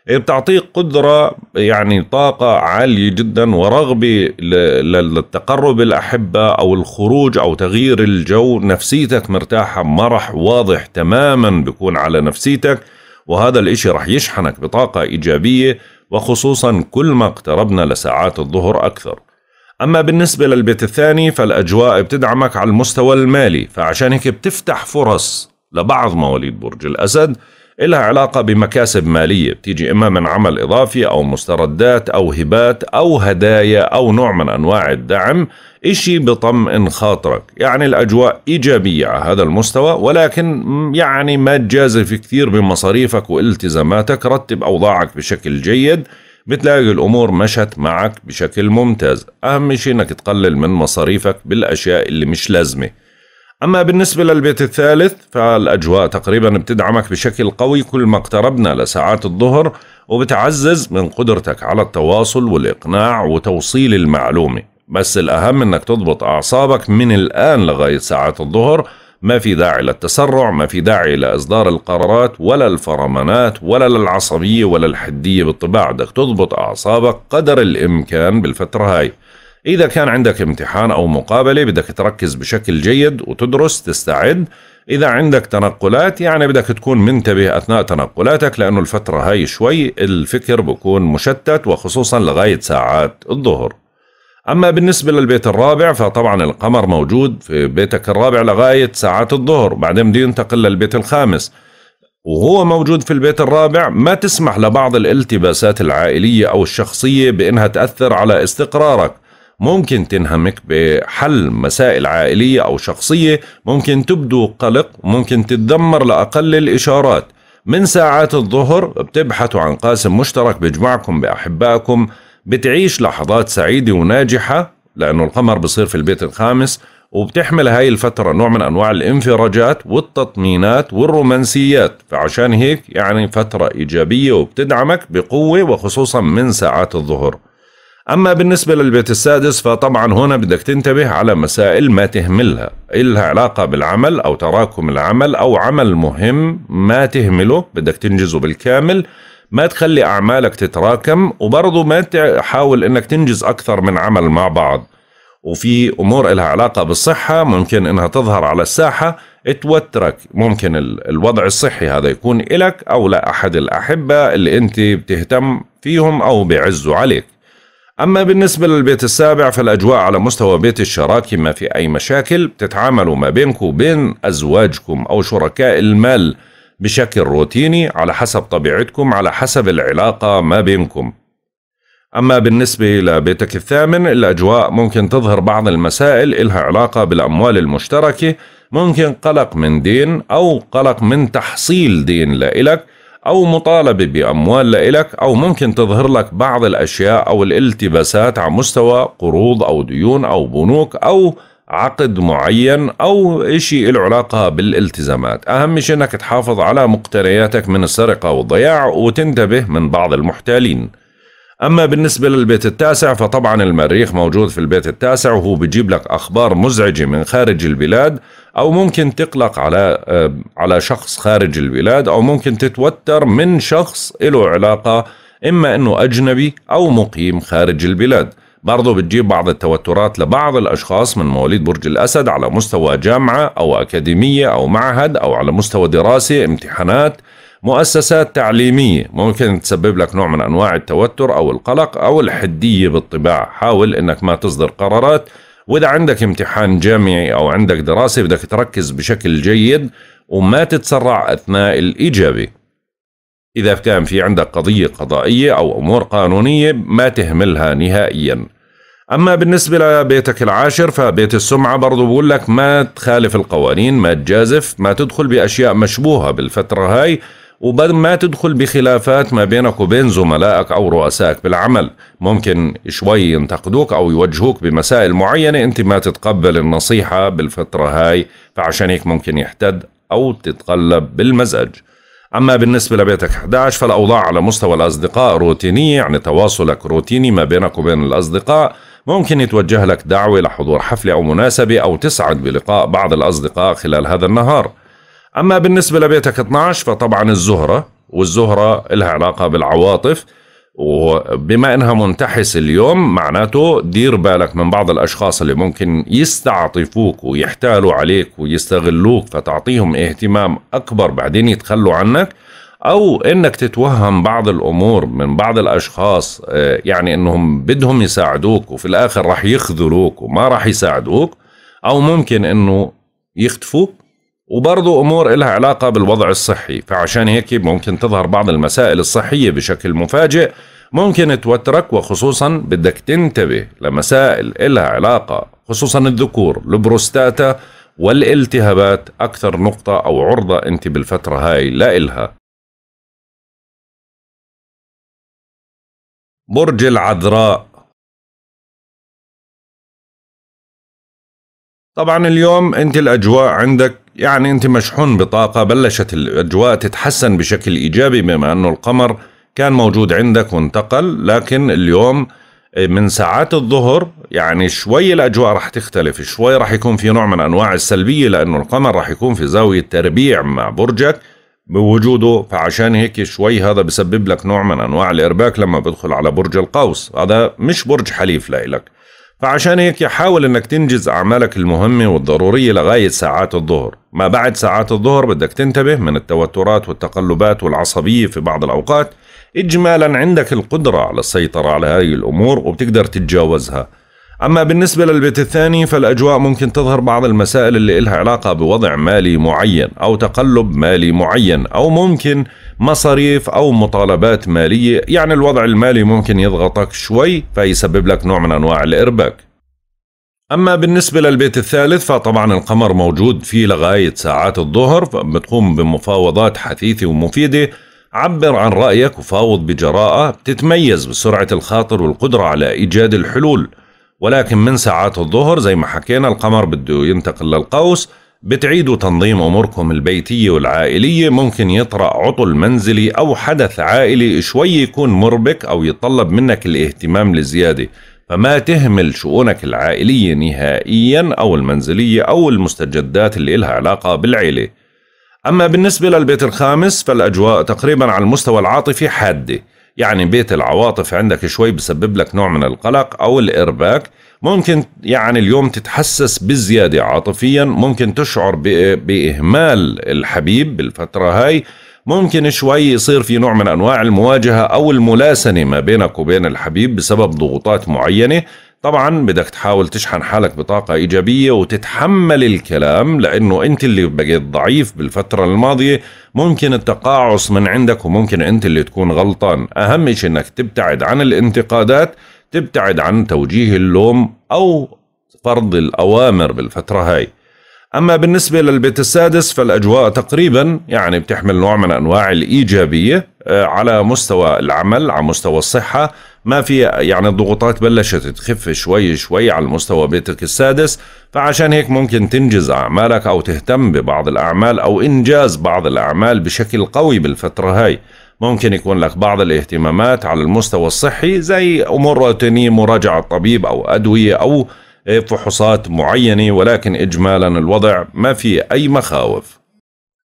A: إيه، بتعطيك قدرة يعني طاقة عالية جدا ورغبة للتقرب الأحبة أو الخروج أو تغيير الجو نفسيتك مرتاحة مرح واضح تماما بيكون على نفسيتك وهذا الإشي رح يشحنك بطاقة إيجابية وخصوصا كل ما اقتربنا لساعات الظهر أكثر أما بالنسبة للبيت الثاني فالأجواء بتدعمك على المستوى المالي فعشان هيك بتفتح فرص لبعض مواليد برج الأسد إلها علاقة بمكاسب مالية بتيجي إما من عمل إضافي أو مستردات أو هبات أو هدايا أو نوع من أنواع الدعم إشي بطمئن خاطرك يعني الأجواء إيجابية على هذا المستوى ولكن يعني ما تجازف كثير بمصاريفك والتزاماتك رتب أوضاعك بشكل جيد بتلاقي الأمور مشت معك بشكل ممتاز أهم شيء أنك تقلل من مصاريفك بالأشياء اللي مش لازمة أما بالنسبة للبيت الثالث فالأجواء تقريبا بتدعمك بشكل قوي كل ما اقتربنا لساعات الظهر وبتعزز من قدرتك على التواصل والإقناع وتوصيل المعلومة بس الأهم أنك تضبط أعصابك من الآن لغاية ساعات الظهر ما في داعي للتسرع ما في داعي لإصدار القرارات ولا الفرمانات ولا للعصبية ولا الحدية بالطباع بدك تضبط أعصابك قدر الإمكان بالفترة هاي إذا كان عندك امتحان أو مقابلة بدك تركز بشكل جيد وتدرس تستعد إذا عندك تنقلات يعني بدك تكون منتبه أثناء تنقلاتك لأنه الفترة هاي شوي الفكر بكون مشتت وخصوصا لغاية ساعات الظهر أما بالنسبة للبيت الرابع فطبعا القمر موجود في بيتك الرابع لغاية ساعات الظهر بعدين بده ينتقل للبيت الخامس وهو موجود في البيت الرابع ما تسمح لبعض الالتباسات العائلية أو الشخصية بأنها تأثر على استقرارك ممكن تنهمك بحل مسائل عائلية أو شخصية ممكن تبدو قلق ممكن تتدمر لأقل الإشارات من ساعات الظهر بتبحثوا عن قاسم مشترك بيجمعكم بأحبائكم بتعيش لحظات سعيدة وناجحة لأنه القمر بصير في البيت الخامس وبتحمل هاي الفترة نوع من أنواع الانفراجات والتطمينات والرومانسيات فعشان هيك يعني فترة إيجابية وبتدعمك بقوة وخصوصا من ساعات الظهر أما بالنسبة للبيت السادس فطبعا هنا بدك تنتبه على مسائل ما تهملها إلها إيه علاقة بالعمل أو تراكم العمل أو عمل مهم ما تهمله بدك تنجزه بالكامل ما تخلي أعمالك تتراكم وبرضه ما تحاول أنك تنجز أكثر من عمل مع بعض وفي أمور إلها علاقة بالصحة ممكن أنها تظهر على الساحة توترك ممكن الوضع الصحي هذا يكون إلك أو لأحد الأحبة اللي أنت بتهتم فيهم أو بيعزوا عليك أما بالنسبة للبيت السابع فالأجواء على مستوى بيت الشراكة ما في أي مشاكل بتتعاملوا ما بينكم وبين أزواجكم أو شركاء المال بشكل روتيني على حسب طبيعتكم على حسب العلاقة ما بينكم أما بالنسبة لبيتك الثامن الأجواء ممكن تظهر بعض المسائل إلها علاقة بالأموال المشتركة ممكن قلق من دين أو قلق من تحصيل دين لإلك أو مطالبة بأموال لإلك أو ممكن تظهر لك بعض الأشياء أو الالتباسات على مستوى قروض أو ديون أو بنوك أو عقد معين أو إشي له علاقة بالالتزامات أهم شيء أنك تحافظ على مقتنياتك من السرقة والضياع وتنتبه من بعض المحتالين أما بالنسبة للبيت التاسع فطبعا المريخ موجود في البيت التاسع وهو بيجيب لك أخبار مزعجة من خارج البلاد أو ممكن تقلق على آه، على شخص خارج البلاد أو ممكن تتوتر من شخص له علاقة إما أنه أجنبي أو مقيم خارج البلاد برضو بتجيب بعض التوترات لبعض الأشخاص من مواليد برج الأسد على مستوى جامعة أو أكاديمية أو معهد أو على مستوى دراسة امتحانات مؤسسات تعليمية ممكن تسبب لك نوع من أنواع التوتر أو القلق أو الحدية بالطباع حاول أنك ما تصدر قرارات وإذا عندك امتحان جامعي أو عندك دراسة بدك تركز بشكل جيد وما تتسرع أثناء الإجابة إذا كان في عندك قضية قضائية أو أمور قانونية ما تهملها نهائياً أما بالنسبة لبيتك العاشر فبيت السمعة برضو بقول لك ما تخالف القوانين ما تجازف ما تدخل بأشياء مشبوهة بالفترة هاي وبعد ما تدخل بخلافات ما بينك وبين زملائك أو رؤسائك بالعمل ممكن شوي ينتقدوك أو يوجهوك بمسائل معينة أنت ما تتقبل النصيحة بالفترة هاي فعشان هيك ممكن يحتد أو تتقلب بالمزاج أما بالنسبة لبيتك 11 فالأوضاع على مستوى الأصدقاء روتينية يعني تواصلك روتيني ما بينك وبين الأصدقاء ممكن يتوجه لك دعوة لحضور حفلة أو مناسبة أو تسعد بلقاء بعض الأصدقاء خلال هذا النهار أما بالنسبة لبيتك 12 فطبعا الزهرة والزهرة لها علاقة بالعواطف وبما انها منتحس اليوم معناته دير بالك من بعض الاشخاص اللي ممكن يستعطفوك ويحتالوا عليك ويستغلوك فتعطيهم اهتمام اكبر بعدين يتخلوا عنك او انك تتوهم بعض الامور من بعض الاشخاص آه، يعني انهم بدهم يساعدوك وفي الاخر راح يخذلوك وما راح يساعدوك او ممكن انه يختفوك وبرضو أمور إلها علاقة بالوضع الصحي فعشان هيك ممكن تظهر بعض المسائل الصحية بشكل مفاجئ ممكن توترك وخصوصا بدك تنتبه لمسائل إلها علاقة خصوصا الذكور البروستاتا
B: والالتهابات أكثر نقطة أو عرضة أنت بالفترة هاي لا إلها
C: برج العذراء طبعا اليوم انت الاجواء
B: عندك يعني أنت مشحون بطاقة بلشت الأجواء تتحسن بشكل إيجابي
A: بما أنه القمر كان موجود عندك وانتقل لكن اليوم آه، من ساعات الظهر يعني شوي الأجواء رح تختلف شوي رح يكون في نوع من أنواع السلبية لأنه القمر رح يكون في زاوية تربيع مع برجك بوجوده فعشان هيك شوي هذا بسبب لك نوع من أنواع الإرباك لما بدخل على برج القوس هذا مش برج حليف لإلك فعشان هيك حاول انك تنجز اعمالك المهمة والضرورية لغاية ساعات الظهر ما بعد ساعات الظهر بدك تنتبه من التوترات والتقلبات والعصبية في بعض الاوقات اجمالا عندك القدرة على السيطرة على هذه الامور وبتقدر تتجاوزها أما بالنسبة للبيت الثاني فالأجواء ممكن تظهر بعض المسائل اللي إلها علاقة بوضع مالي معين أو تقلب مالي معين أو ممكن مصاريف أو مطالبات مالية يعني الوضع المالي ممكن يضغطك شوي فيسبب لك نوع من أنواع الإرباك أما بالنسبة للبيت الثالث فطبعا القمر موجود فيه لغاية ساعات الظهر فبتقوم بمفاوضات حثيثة ومفيدة عبر عن رأيك وفاوض بجراءة بتتميز بسرعة الخاطر والقدرة على إيجاد الحلول ولكن من ساعات الظهر زي ما حكينا القمر بده ينتقل للقوس بتعيدوا تنظيم أموركم البيتية والعائلية ممكن يطرأ عطل منزلي أو حدث عائلي شوي يكون مربك أو يتطلب منك الاهتمام لزيادة فما تهمل شؤونك العائلية نهائيا أو المنزلية أو المستجدات اللي إلها علاقة بالعيلة أما بالنسبة للبيت الخامس فالأجواء تقريبا على المستوى العاطفي حادة يعني بيت العواطف عندك شوي بسبب لك نوع من القلق أو الإرباك ممكن يعني اليوم تتحسس بالزيادة عاطفيا ممكن تشعر بإهمال الحبيب بالفترة هاي ممكن شوي يصير في نوع من أنواع المواجهة أو الملاسنة ما بينك وبين الحبيب بسبب ضغوطات معينة طبعا بدك تحاول تشحن حالك بطاقة إيجابية وتتحمل الكلام لأنه أنت اللي بقيت ضعيف بالفترة الماضية ممكن التقاعس من عندك وممكن أنت اللي تكون غلطان أهم شيء أنك تبتعد عن الانتقادات تبتعد عن توجيه اللوم أو فرض الأوامر بالفترة هاي أما بالنسبة للبيت السادس فالأجواء تقريبا يعني بتحمل نوع من أنواع الإيجابية آه، على مستوى العمل على مستوى الصحة ما في يعني الضغوطات بلشت تخف شوي شوي على المستوى بيتك السادس فعشان هيك ممكن تنجز أعمالك أو تهتم ببعض الأعمال أو إنجاز بعض الأعمال بشكل قوي بالفترة هاي ممكن يكون لك بعض الاهتمامات على المستوى الصحي زي أمور روتينية مراجعة طبيب أو أدوية أو فحوصات معينة ولكن إجمالا الوضع ما في أي مخاوف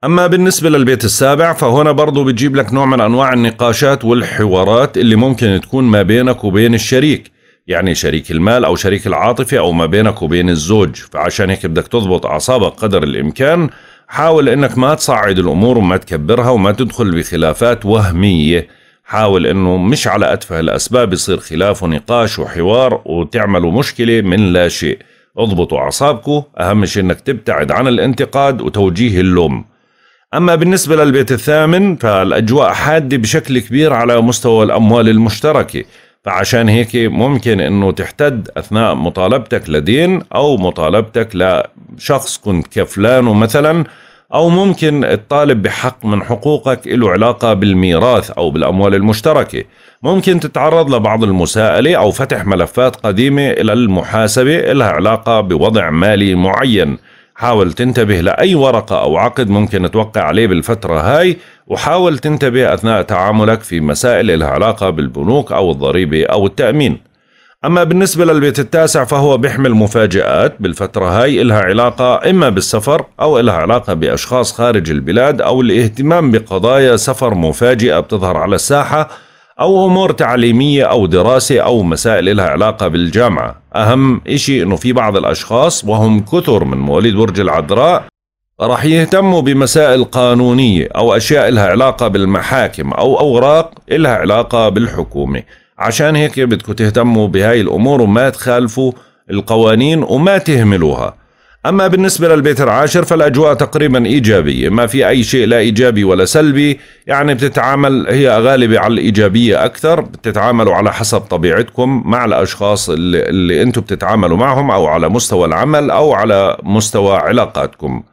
A: أما بالنسبة للبيت السابع فهنا برضو بتجيب لك نوع من أنواع النقاشات والحوارات اللي ممكن تكون ما بينك وبين الشريك يعني شريك المال أو شريك العاطفة أو ما بينك وبين الزوج فعشان هيك بدك تضبط أعصابك قدر الإمكان حاول أنك ما تصعد الأمور وما تكبرها وما تدخل بخلافات وهمية حاول أنه مش على أتفه الأسباب يصير خلاف ونقاش وحوار وتعملوا مشكلة من لا شيء اضبطوا أعصابكم أهم شيء أنك تبتعد عن الانتقاد وتوجيه اللوم أما بالنسبة للبيت الثامن فالأجواء حادة بشكل كبير على مستوى الأموال المشتركة فعشان هيك ممكن انه تحتد اثناء مطالبتك لدين او مطالبتك لشخص كنت كفلانه مثلا او ممكن الطالب بحق من حقوقك له علاقه بالميراث او بالاموال المشتركه ممكن تتعرض لبعض المساءله او فتح ملفات قديمه الى المحاسبه لها علاقه بوضع مالي معين حاول تنتبه لأي ورقة أو عقد ممكن توقع عليه بالفترة هاي وحاول تنتبه أثناء تعاملك في مسائل لها علاقة بالبنوك أو الضريبة أو التأمين أما بالنسبة للبيت التاسع فهو بيحمل مفاجآت بالفترة هاي إلها علاقة إما بالسفر أو إلها علاقة بأشخاص خارج البلاد أو الاهتمام بقضايا سفر مفاجئة بتظهر على الساحة أو أمور تعليمية أو دراسة أو مسائل لها علاقة بالجامعة أهم إشي أنه في بعض الأشخاص وهم كثر من مواليد برج العذراء راح يهتموا بمسائل قانونية أو أشياء لها علاقة بالمحاكم أو أوراق لها علاقة بالحكومة عشان هيك بدكم تهتموا بهاي الأمور وما تخالفوا القوانين وما تهملوها أما بالنسبة للبيت العاشر فالأجواء تقريبا إيجابية ما في أي شيء لا إيجابي ولا سلبي يعني بتتعامل هي غالبة على الإيجابية أكثر بتتعاملوا على حسب طبيعتكم مع الأشخاص اللي, اللي أنتم بتتعاملوا معهم أو على مستوى العمل أو على مستوى علاقاتكم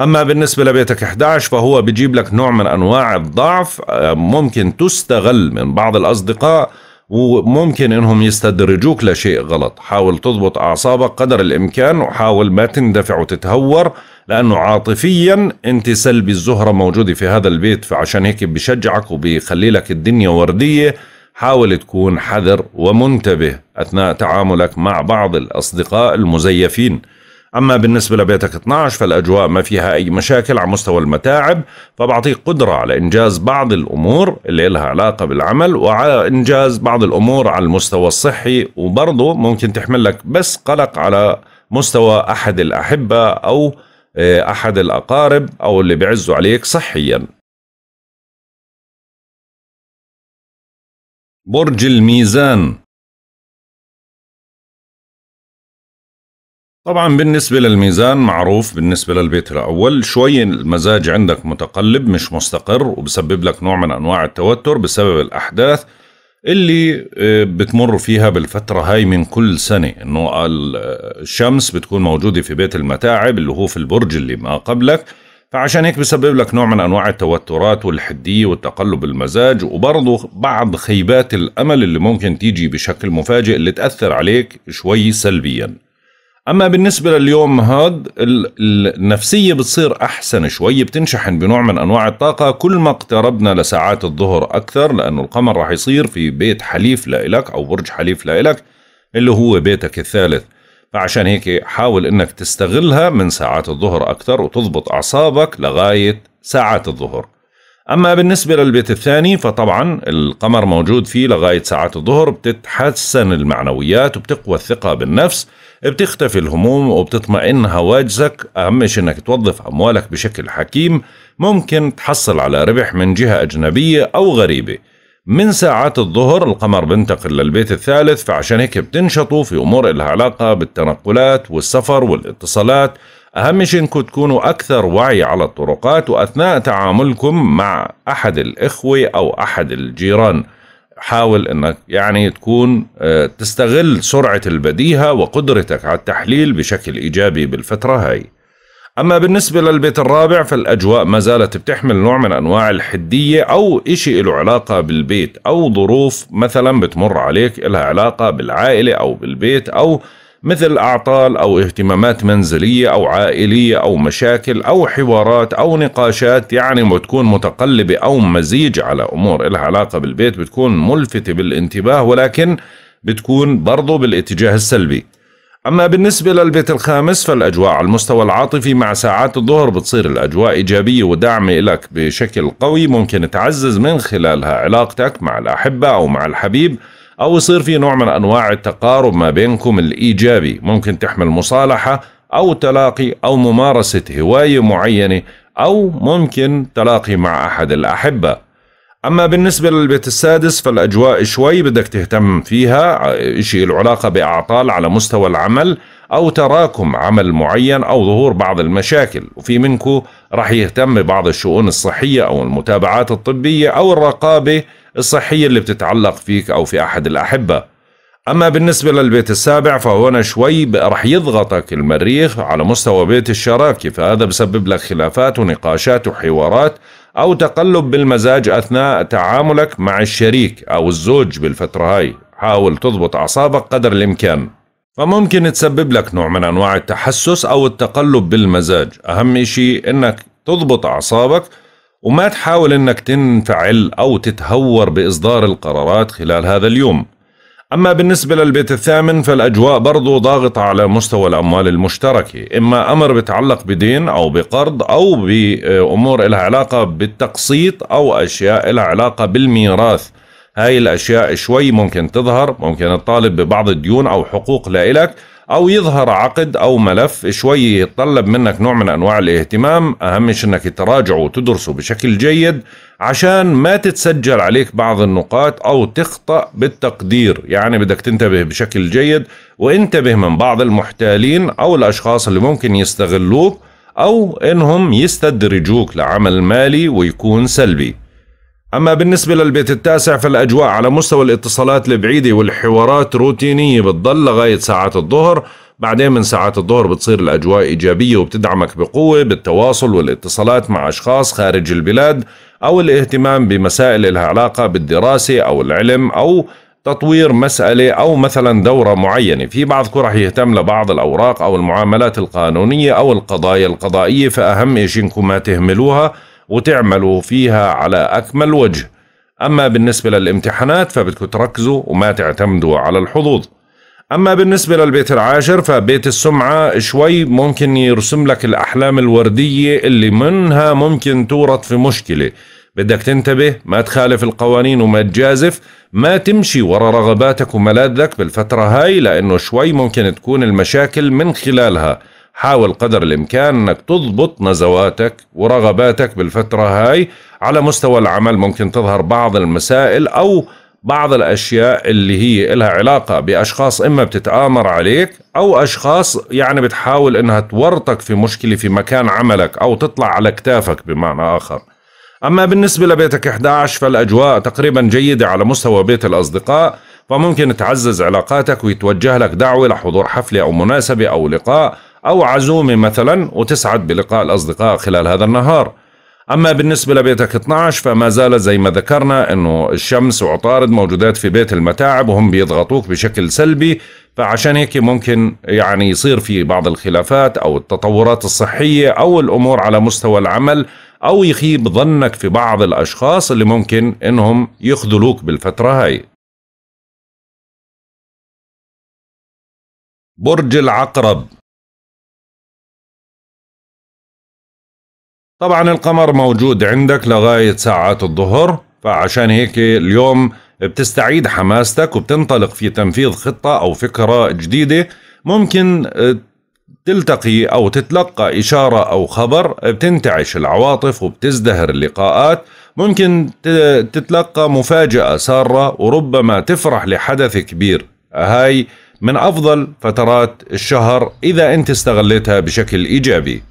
A: أما بالنسبة لبيتك 11 فهو بيجيب لك نوع من أنواع الضعف آه، ممكن تستغل من بعض الأصدقاء وممكن انهم يستدرجوك لشيء غلط حاول تضبط اعصابك قدر الامكان وحاول ما تندفع وتتهور لانه عاطفيا انت سلبي الزهرة موجودة في هذا البيت فعشان هيك بشجعك وبيخلي لك الدنيا وردية حاول تكون حذر ومنتبه اثناء تعاملك مع بعض الاصدقاء المزيفين أما بالنسبة لبيتك 12 فالأجواء ما فيها أي مشاكل على مستوى المتاعب فبعطيك قدرة على إنجاز بعض الأمور اللي لها علاقة بالعمل وعلى إنجاز بعض الأمور على المستوى الصحي وبرضه ممكن تحمل لك بس قلق على مستوى أحد الأحبة أو
C: آه، أحد الأقارب أو اللي بيعزوا عليك صحياً برج الميزان طبعا بالنسبة للميزان معروف بالنسبة
A: للبيت الأول شوي المزاج عندك متقلب مش مستقر وبسبب لك نوع من أنواع التوتر بسبب الأحداث اللي آه، بتمر فيها بالفترة هاي من كل سنة انه آه، الشمس بتكون موجودة في بيت المتاعب اللي هو في البرج اللي ما قبلك فعشان هيك بسبب لك نوع من انواع التوترات والحدية والتقلب المزاج وبرضه بعض خيبات الامل اللي ممكن تيجي بشكل مفاجئ اللي تأثر عليك شوي سلبياً اما بالنسبه لليوم هاد النفسيه بتصير احسن شوي بتنشحن بنوع من انواع الطاقه كل ما اقتربنا لساعات الظهر اكثر لانه القمر راح يصير في بيت حليف لإلك او برج حليف لإلك اللي هو بيتك الثالث فعشان هيك حاول انك تستغلها من ساعات الظهر اكثر وتضبط اعصابك لغايه ساعات الظهر اما بالنسبه للبيت الثاني فطبعا القمر موجود فيه لغايه ساعات الظهر بتتحسن المعنويات وبتقوى الثقه بالنفس بتختفي الهموم وبتطمئن هواجسك أهم شيء إنك توظف أموالك بشكل حكيم ممكن تحصل على ربح من جهة أجنبية أو غريبة من ساعات الظهر القمر بنتقل للبيت الثالث فعشان هيك بتنشطوا في أمور إلها علاقة بالتنقلات والسفر والاتصالات أهم شيء إنكم تكونوا أكثر وعي على الطرقات وأثناء تعاملكم مع أحد الإخوة أو أحد الجيران حاول انك يعني تكون آه، تستغل سرعه البديهه وقدرتك على التحليل بشكل ايجابي بالفتره هاي. اما بالنسبه للبيت الرابع فالاجواء ما زالت بتحمل نوع من انواع الحديه او إشي له علاقه بالبيت او ظروف مثلا بتمر عليك لها علاقه بالعائله او بالبيت او مثل أعطال أو اهتمامات منزلية أو عائلية أو مشاكل أو حوارات أو نقاشات يعني بتكون متقلبة أو مزيج على أمور إلها علاقة بالبيت بتكون ملفتة بالانتباه ولكن بتكون برضو بالاتجاه السلبي أما بالنسبة للبيت الخامس فالأجواء على المستوى العاطفي مع ساعات الظهر بتصير الأجواء إيجابية وداعمة لك بشكل قوي ممكن تعزز من خلالها علاقتك مع الأحبة أو مع الحبيب أو يصير في نوع من أنواع التقارب ما بينكم الإيجابي ممكن تحمل مصالحة أو تلاقي أو ممارسة هواية معينة أو ممكن تلاقي مع أحد الأحبة أما بالنسبة للبيت السادس فالأجواء شوي بدك تهتم فيها شيء العلاقة بأعطال على مستوى العمل أو تراكم عمل معين أو ظهور بعض المشاكل وفي منكم رح يهتم ببعض الشؤون الصحية أو المتابعات الطبية أو الرقابة الصحية اللي بتتعلق فيك أو في أحد الأحبة أما بالنسبة للبيت السابع فهنا شوي رح يضغطك المريخ على مستوى بيت الشراكة فهذا بسبب لك خلافات ونقاشات وحوارات أو تقلب بالمزاج أثناء تعاملك مع الشريك أو الزوج بالفترة هاي حاول تضبط أعصابك قدر الإمكان فممكن تسبب لك نوع من أنواع التحسس أو التقلب بالمزاج أهم شيء أنك تضبط أعصابك وما تحاول انك تنفعل او تتهور باصدار القرارات خلال هذا اليوم. اما بالنسبه للبيت الثامن فالاجواء برضو ضاغطه على مستوى الاموال المشتركه، اما امر بتعلق بدين او بقرض او بامور لها علاقه بالتقسيط او اشياء لها علاقه بالميراث. هاي الاشياء شوي ممكن تظهر، ممكن تطالب ببعض الديون او حقوق لإلك او يظهر عقد او ملف شوي يتطلب منك نوع من انواع الاهتمام اهم شيء انك تراجعه وتدرسه بشكل جيد عشان ما تتسجل عليك بعض النقاط او تخطأ بالتقدير يعني بدك تنتبه بشكل جيد وانتبه من بعض المحتالين او الاشخاص اللي ممكن يستغلوك او انهم يستدرجوك لعمل مالي ويكون سلبي أما بالنسبة للبيت التاسع فالأجواء على مستوى الاتصالات البعيدة والحوارات روتينية بتضل لغاية ساعات الظهر بعدين من ساعات الظهر بتصير الأجواء إيجابية وبتدعمك بقوة بالتواصل والاتصالات مع أشخاص خارج البلاد أو الاهتمام بمسائل لها علاقة بالدراسة أو العلم أو تطوير مسألة أو مثلا دورة معينة في بعضكم رح يهتم لبعض الأوراق أو المعاملات القانونية أو القضايا القضائية فأهم شيء إنكم ما تهملوها وتعملوا فيها على أكمل وجه أما بالنسبة للامتحانات فبدكم تركزوا وما تعتمدوا على الحظوظ أما بالنسبة للبيت العاشر فبيت السمعة شوي ممكن يرسم لك الأحلام الوردية اللي منها ممكن تورط في مشكلة بدك تنتبه ما تخالف القوانين وما تجازف ما تمشي ورا رغباتك وملاذك بالفترة هاي لأنه شوي ممكن تكون المشاكل من خلالها حاول قدر الإمكان أنك تضبط نزواتك ورغباتك بالفترة هاي على مستوى العمل ممكن تظهر بعض المسائل أو بعض الأشياء اللي هي إلها علاقة بأشخاص إما بتتآمر عليك أو أشخاص يعني بتحاول إنها تورطك في مشكلة في مكان عملك أو تطلع على كتافك بمعنى آخر أما بالنسبة لبيتك 11 فالأجواء تقريبا جيدة على مستوى بيت الأصدقاء فممكن تعزز علاقاتك ويتوجه لك دعوة لحضور حفلة أو مناسبة أو لقاء أو عزومة مثلا وتسعد بلقاء الأصدقاء خلال هذا النهار أما بالنسبة لبيتك 12 فما زال زي ما ذكرنا أنه الشمس وعطارد موجودات في بيت المتاعب وهم بيضغطوك بشكل سلبي فعشان هيك ممكن يعني يصير في بعض الخلافات أو التطورات الصحية أو الأمور على مستوى العمل أو يخيب ظنك في بعض الأشخاص اللي ممكن أنهم
C: يخذلوك بالفترة هاي برج العقرب
B: طبعا القمر موجود عندك لغاية ساعات الظهر فعشان
A: هيك اليوم بتستعيد حماستك وبتنطلق في تنفيذ خطة أو فكرة جديدة ممكن آه، تلتقي أو تتلقى إشارة أو خبر بتنتعش العواطف وبتزدهر اللقاءات ممكن تتلقى مفاجأة سارة وربما تفرح لحدث كبير هاي من أفضل فترات الشهر إذا أنت استغلتها بشكل إيجابي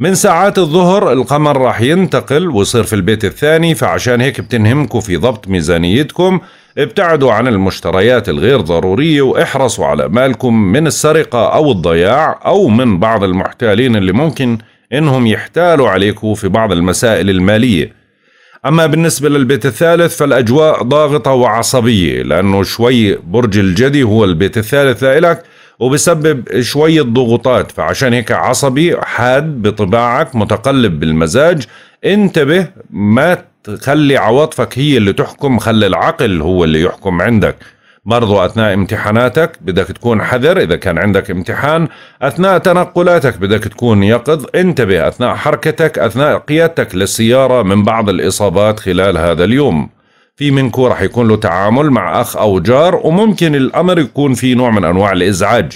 A: من ساعات الظهر القمر راح ينتقل ويصير في البيت الثاني فعشان هيك بتنهمكوا في ضبط ميزانيتكم ابتعدوا عن المشتريات الغير ضرورية واحرصوا على مالكم من السرقة أو الضياع أو من بعض المحتالين اللي ممكن إنهم يحتالوا عليكم في بعض المسائل المالية أما بالنسبة للبيت الثالث فالأجواء ضاغطة وعصبية لأنه شوي برج الجدي هو البيت الثالث لإلك وبسبب شوية ضغوطات فعشان هيك عصبي حاد بطباعك متقلب بالمزاج انتبه ما تخلي عواطفك هي اللي تحكم خلي العقل هو اللي يحكم عندك برضو أثناء امتحاناتك بدك تكون حذر إذا كان عندك امتحان أثناء تنقلاتك بدك تكون يقظ انتبه أثناء حركتك أثناء قيادتك للسيارة من بعض الإصابات خلال هذا اليوم في منكو رح يكون له تعامل مع أخ أو جار وممكن الأمر يكون في نوع من أنواع الإزعاج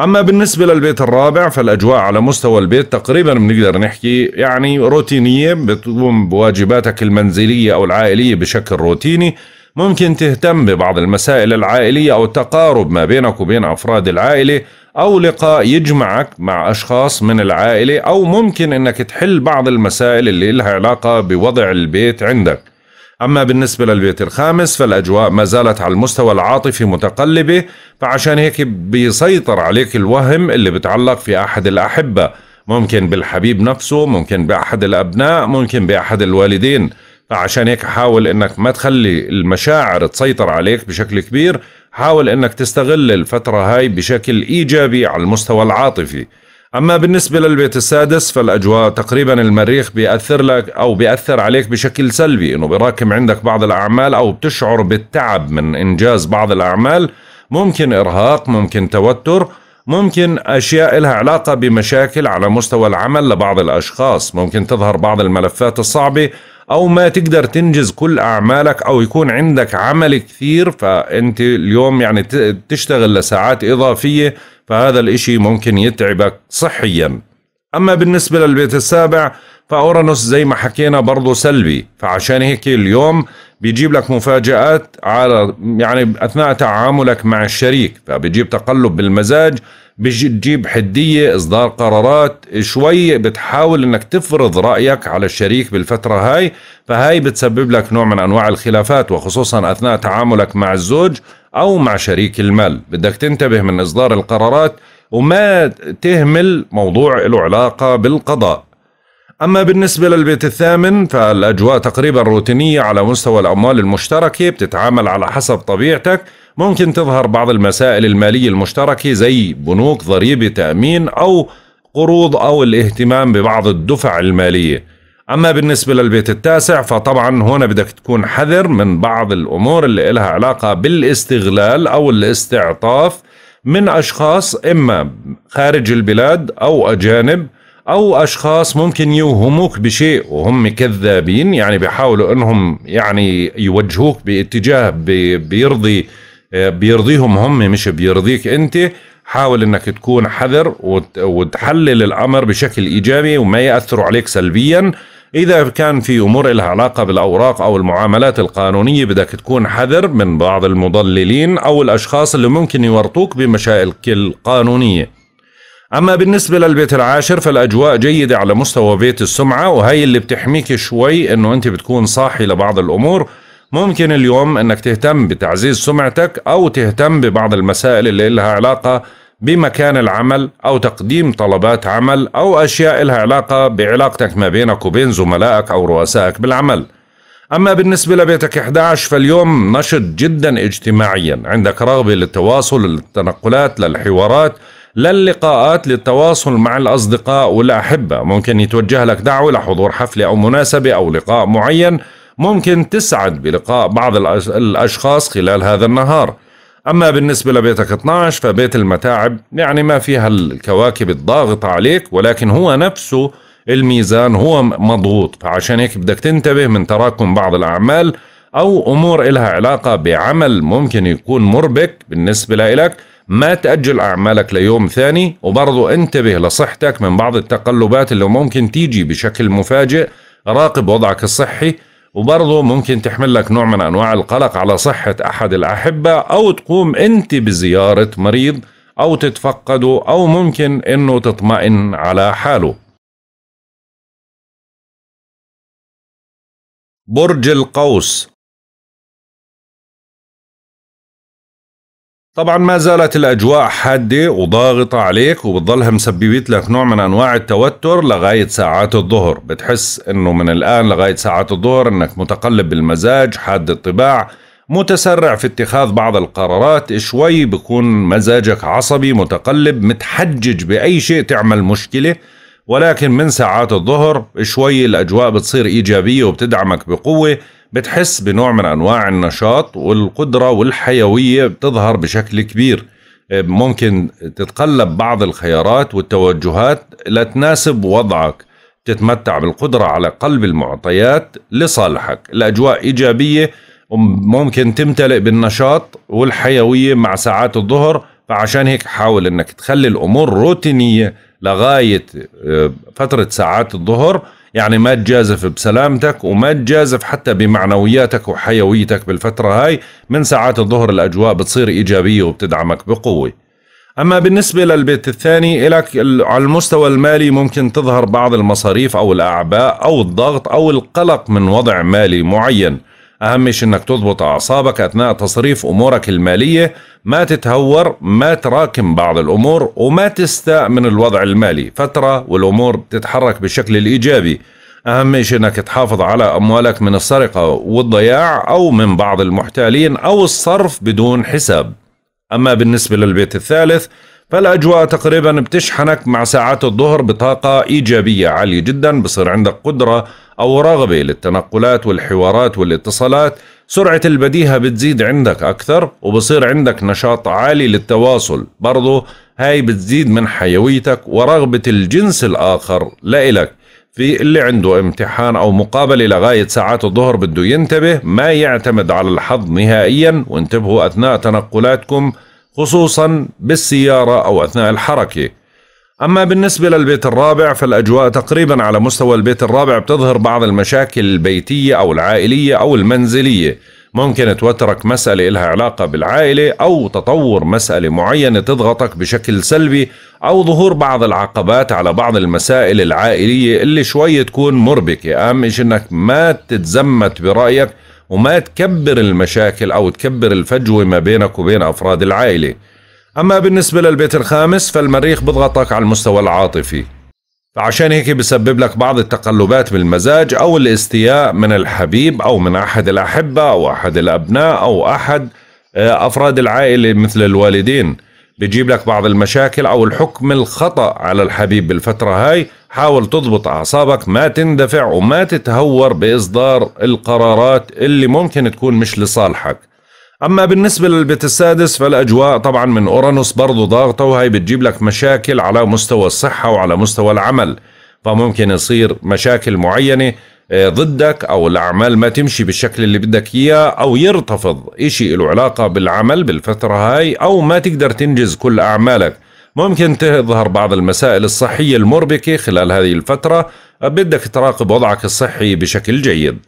A: أما بالنسبة للبيت الرابع فالأجواء على مستوى البيت تقريبا بنقدر نحكي يعني روتينية بتقوم بواجباتك المنزلية أو العائلية بشكل روتيني ممكن تهتم ببعض المسائل العائلية أو التقارب ما بينك وبين أفراد العائلة أو لقاء يجمعك مع أشخاص من العائلة أو ممكن أنك تحل بعض المسائل اللي لها علاقة بوضع البيت عندك أما بالنسبة للبيت الخامس فالأجواء ما زالت على المستوى العاطفي متقلبة فعشان هيك بيسيطر عليك الوهم اللي بتعلق في أحد الأحبة ممكن بالحبيب نفسه ممكن بأحد الأبناء ممكن بأحد الوالدين فعشان هيك حاول انك ما تخلي المشاعر تسيطر عليك بشكل كبير حاول انك تستغل الفترة هاي بشكل ايجابي على المستوى العاطفي اما بالنسبه للبيت السادس فالاجواء تقريبا المريخ بياثر لك او بياثر عليك بشكل سلبي انه بيراكم عندك بعض الاعمال او بتشعر بالتعب من انجاز بعض الاعمال ممكن ارهاق ممكن توتر ممكن اشياء لها علاقه بمشاكل على مستوى العمل لبعض الاشخاص ممكن تظهر بعض الملفات الصعبه او ما تقدر تنجز كل اعمالك او يكون عندك عمل كثير فانت اليوم يعني تشتغل لساعات اضافيه فهذا الاشي ممكن يتعبك صحيا اما بالنسبه للبيت السابع فاورانوس زي ما حكينا برضه سلبي فعشان هيك اليوم بيجيب لك مفاجآت على يعني اثناء تعاملك مع الشريك فبيجيب تقلب بالمزاج بيجي تجيب حدية إصدار قرارات شوي بتحاول إنك تفرض رأيك على الشريك بالفترة هاي فهاي بتسبب لك نوع من أنواع الخلافات وخصوصا أثناء تعاملك مع الزوج أو مع شريك المال بدك تنتبه من إصدار القرارات وما تهمل موضوع له علاقة بالقضاء أما بالنسبة للبيت الثامن فالأجواء تقريبا روتينية على مستوى الأموال المشتركة بتتعامل على حسب طبيعتك ممكن تظهر بعض المسائل المالية المشتركة زي بنوك ضريبة تأمين أو قروض أو الاهتمام ببعض الدفع المالية أما بالنسبة للبيت التاسع فطبعا هنا بدك تكون حذر من بعض الأمور اللي إلها علاقة بالاستغلال أو الاستعطاف من أشخاص إما خارج البلاد أو أجانب أو أشخاص ممكن يوهموك بشيء وهم كذابين يعني بيحاولوا أنهم يعني يوجهوك باتجاه بيرضي بيرضيهم هم مش بيرضيك انت حاول انك تكون حذر وتحلل الامر بشكل ايجابي وما ياثروا عليك سلبيا اذا كان في امور لها علاقه بالاوراق او المعاملات القانونيه بدك تكون حذر من بعض المضللين او الاشخاص اللي ممكن يورطوك بمشاكل القانونيه أما بالنسبة للبيت العاشر فالأجواء جيدة على مستوى بيت السمعة وهي اللي بتحميك شوي أنه أنت بتكون صاحي لبعض الأمور ممكن اليوم انك تهتم بتعزيز سمعتك او تهتم ببعض المسائل اللي لها علاقه بمكان العمل او تقديم طلبات عمل او اشياء لها علاقه بعلاقتك ما بينك وبين زملائك او رؤسائك بالعمل. اما بالنسبه لبيتك 11 فاليوم نشط جدا اجتماعيا، عندك رغبه للتواصل للتنقلات للحوارات للقاءات للتواصل مع الأصدقاء والأحبة ممكن يتوجه لك دعوة لحضور حفلة أو مناسبة أو لقاء معين ممكن تسعد بلقاء بعض الأشخاص خلال هذا النهار أما بالنسبة لبيتك 12 فبيت المتاعب يعني ما فيها الكواكب الضاغطة عليك ولكن هو نفسه الميزان هو مضغوط فعشان هيك بدك تنتبه من تراكم بعض الأعمال أو أمور إلها علاقة بعمل ممكن يكون مربك بالنسبة لإلك ما تأجل أعمالك ليوم ثاني وبرضو انتبه لصحتك من بعض التقلبات اللي ممكن تيجي بشكل مفاجئ راقب وضعك الصحي وبرضه ممكن تحمل لك نوع من أنواع القلق على صحة أحد الأحبة أو تقوم أنت بزيارة
B: مريض أو تتفقده أو ممكن أنه تطمئن على حاله
C: برج القوس طبعا ما زالت
B: الاجواء حاده وضاغطه عليك وبتضلها مسببت لك نوع من انواع التوتر
A: لغايه ساعات الظهر بتحس انه من الان لغايه ساعات الظهر انك متقلب بالمزاج حاد الطباع متسرع في اتخاذ بعض القرارات شوي بكون مزاجك عصبي متقلب متحجج باي شيء تعمل مشكله ولكن من ساعات الظهر شوي الاجواء بتصير ايجابيه وبتدعمك بقوه بتحس بنوع من انواع النشاط والقدره والحيويه بتظهر بشكل كبير ممكن تتقلب بعض الخيارات والتوجهات لتناسب وضعك تتمتع بالقدره على قلب المعطيات لصالحك الاجواء ايجابيه ممكن تمتلئ بالنشاط والحيويه مع ساعات الظهر فعشان هيك حاول انك تخلي الامور روتينيه لغايه آه، فتره ساعات الظهر يعني ما تجازف بسلامتك وما تجازف حتى بمعنوياتك وحيويتك بالفترة هاي من ساعات الظهر الأجواء بتصير إيجابية وبتدعمك بقوة أما بالنسبة للبيت الثاني لك على المستوى المالي ممكن تظهر بعض المصاريف أو الأعباء أو الضغط أو القلق من وضع مالي معين أهم شيء إنك تضبط أعصابك أثناء تصريف أمورك المالية ما تتهور ما تراكم بعض الأمور وما تستاء من الوضع المالي فترة والأمور تتحرك بالشكل الإيجابي أهم شيء إنك تحافظ على أموالك من السرقة والضياع أو من بعض المحتالين أو الصرف بدون حساب أما بالنسبة للبيت الثالث فالاجواء تقريبا بتشحنك مع ساعات الظهر بطاقه ايجابيه عاليه جدا بصير عندك قدره او رغبه للتنقلات والحوارات والاتصالات سرعه البديهه بتزيد عندك اكثر وبصير عندك نشاط عالي للتواصل برضه هاي بتزيد من حيويتك ورغبه الجنس الاخر لإلك في اللي عنده امتحان او مقابله لغايه ساعات الظهر بده ينتبه ما يعتمد على الحظ نهائيا وانتبهوا اثناء تنقلاتكم خصوصا بالسيارة أو أثناء الحركة أما بالنسبة للبيت الرابع فالأجواء تقريبا على مستوى البيت الرابع بتظهر بعض المشاكل البيتية أو العائلية أو المنزلية ممكن توترك مسألة إلها علاقة بالعائلة أو تطور مسألة معينة تضغطك بشكل سلبي أو ظهور بعض العقبات على بعض المسائل العائلية اللي شوي تكون مربكة أهم إشي أنك ما تتزمت برأيك وما تكبر المشاكل أو تكبر الفجوة ما بينك وبين أفراد العائلة أما بالنسبة للبيت الخامس فالمريخ بضغطك على المستوى العاطفي فعشان هيك بسبب لك بعض التقلبات بالمزاج أو الاستياء من الحبيب أو من أحد الأحبة أو أحد الأبناء أو أحد آه، أفراد العائلة مثل الوالدين بجيب لك بعض المشاكل او الحكم الخطا على الحبيب بالفتره هاي حاول تضبط اعصابك ما تندفع وما تتهور باصدار القرارات اللي ممكن تكون مش لصالحك اما بالنسبه للبيت السادس فالاجواء طبعا من اورانوس برضه ضاغطه وهي بتجيب لك مشاكل على مستوى الصحه وعلى مستوى العمل فممكن يصير مشاكل معينه آه، ضدك او الاعمال ما تمشي بالشكل اللي بدك اياه او يرتفض اشي له علاقه بالعمل بالفتره هاي او ما تقدر تنجز كل اعمالك ممكن تظهر بعض المسائل الصحيه المربكه خلال هذه الفتره آه، بدك تراقب وضعك الصحي بشكل جيد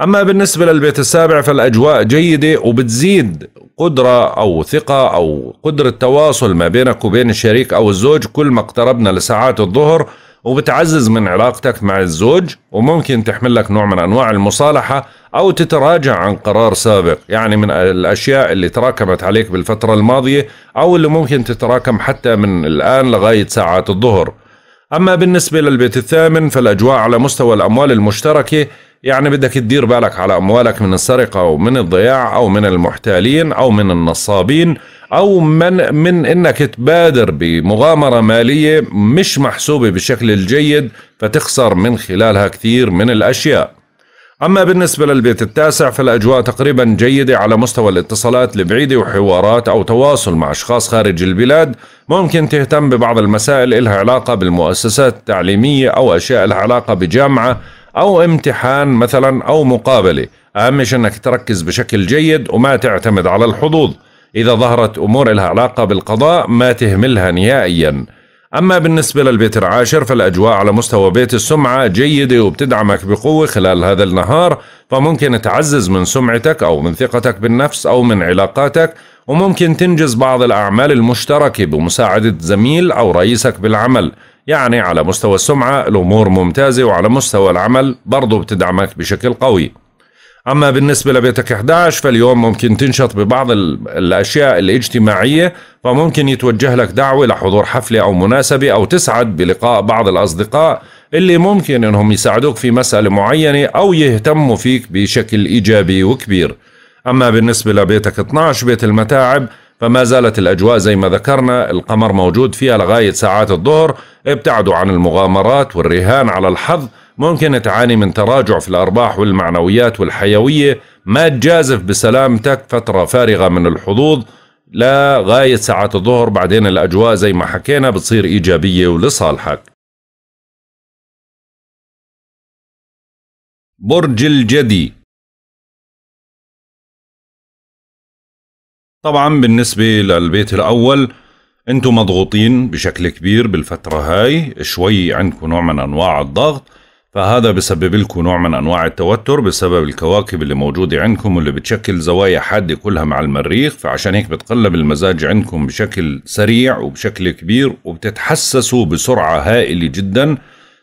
A: أما بالنسبة للبيت السابع فالأجواء جيدة وبتزيد قدرة أو ثقة أو قدرة تواصل ما بينك وبين الشريك أو الزوج كل ما اقتربنا لساعات الظهر وبتعزز من علاقتك مع الزوج وممكن تحمل لك نوع من أنواع المصالحة أو تتراجع عن قرار سابق يعني من الأشياء اللي تراكمت عليك بالفترة الماضية أو اللي ممكن تتراكم حتى من الآن لغاية ساعات الظهر أما بالنسبة للبيت الثامن فالأجواء على مستوى الأموال المشتركة يعني بدك تدير بالك على أموالك من السرقة او من الضياع أو من المحتالين أو من النصابين أو من, من أنك تبادر بمغامرة مالية مش محسوبة بشكل الجيد فتخسر من خلالها كثير من الأشياء أما بالنسبة للبيت التاسع فالأجواء تقريبا جيدة على مستوى الاتصالات البعيدة وحوارات أو تواصل مع أشخاص خارج البلاد ممكن تهتم ببعض المسائل إلها علاقة بالمؤسسات التعليمية أو أشياء لها علاقة بجامعة أو امتحان مثلا أو مقابلة أهم شيء أنك تركز بشكل جيد وما تعتمد على الحظوظ إذا ظهرت أمور لها علاقة بالقضاء ما تهملها نهائيا أما بالنسبة للبيت العاشر فالأجواء على مستوى بيت السمعة جيدة وبتدعمك بقوة خلال هذا النهار فممكن تعزز من سمعتك أو من ثقتك بالنفس أو من علاقاتك وممكن تنجز بعض الأعمال المشتركة بمساعدة زميل أو رئيسك بالعمل يعني على مستوى السمعة الأمور ممتازة وعلى مستوى العمل برضو بتدعمك بشكل قوي أما بالنسبة لبيتك 11 فاليوم ممكن تنشط ببعض الأشياء الاجتماعية فممكن يتوجه لك دعوة لحضور حفلة أو مناسبة أو تسعد بلقاء بعض الأصدقاء اللي ممكن أنهم يساعدوك في مسألة معينة أو يهتموا فيك بشكل إيجابي وكبير أما بالنسبة لبيتك 12 بيت المتاعب فما زالت الأجواء زي ما ذكرنا القمر موجود فيها لغاية ساعات الظهر ابتعدوا عن المغامرات والرهان على الحظ ممكن تعاني من تراجع في الأرباح والمعنويات والحيوية ما تجازف بسلامتك فترة فارغة من الحظوظ لغاية ساعات
B: الظهر بعدين الأجواء زي ما حكينا بتصير إيجابية ولصالحك
C: برج الجدي طبعا بالنسبة للبيت الأول
A: انتم مضغوطين بشكل كبير بالفترة هاي شوي عندكم نوع من أنواع الضغط فهذا بسبب لكم نوع من أنواع التوتر بسبب الكواكب اللي موجودة عندكم واللي بتشكل زوايا حادة كلها مع المريخ فعشان هيك بتقلب المزاج عندكم بشكل سريع وبشكل كبير وبتتحسسوا بسرعة هائلة جداً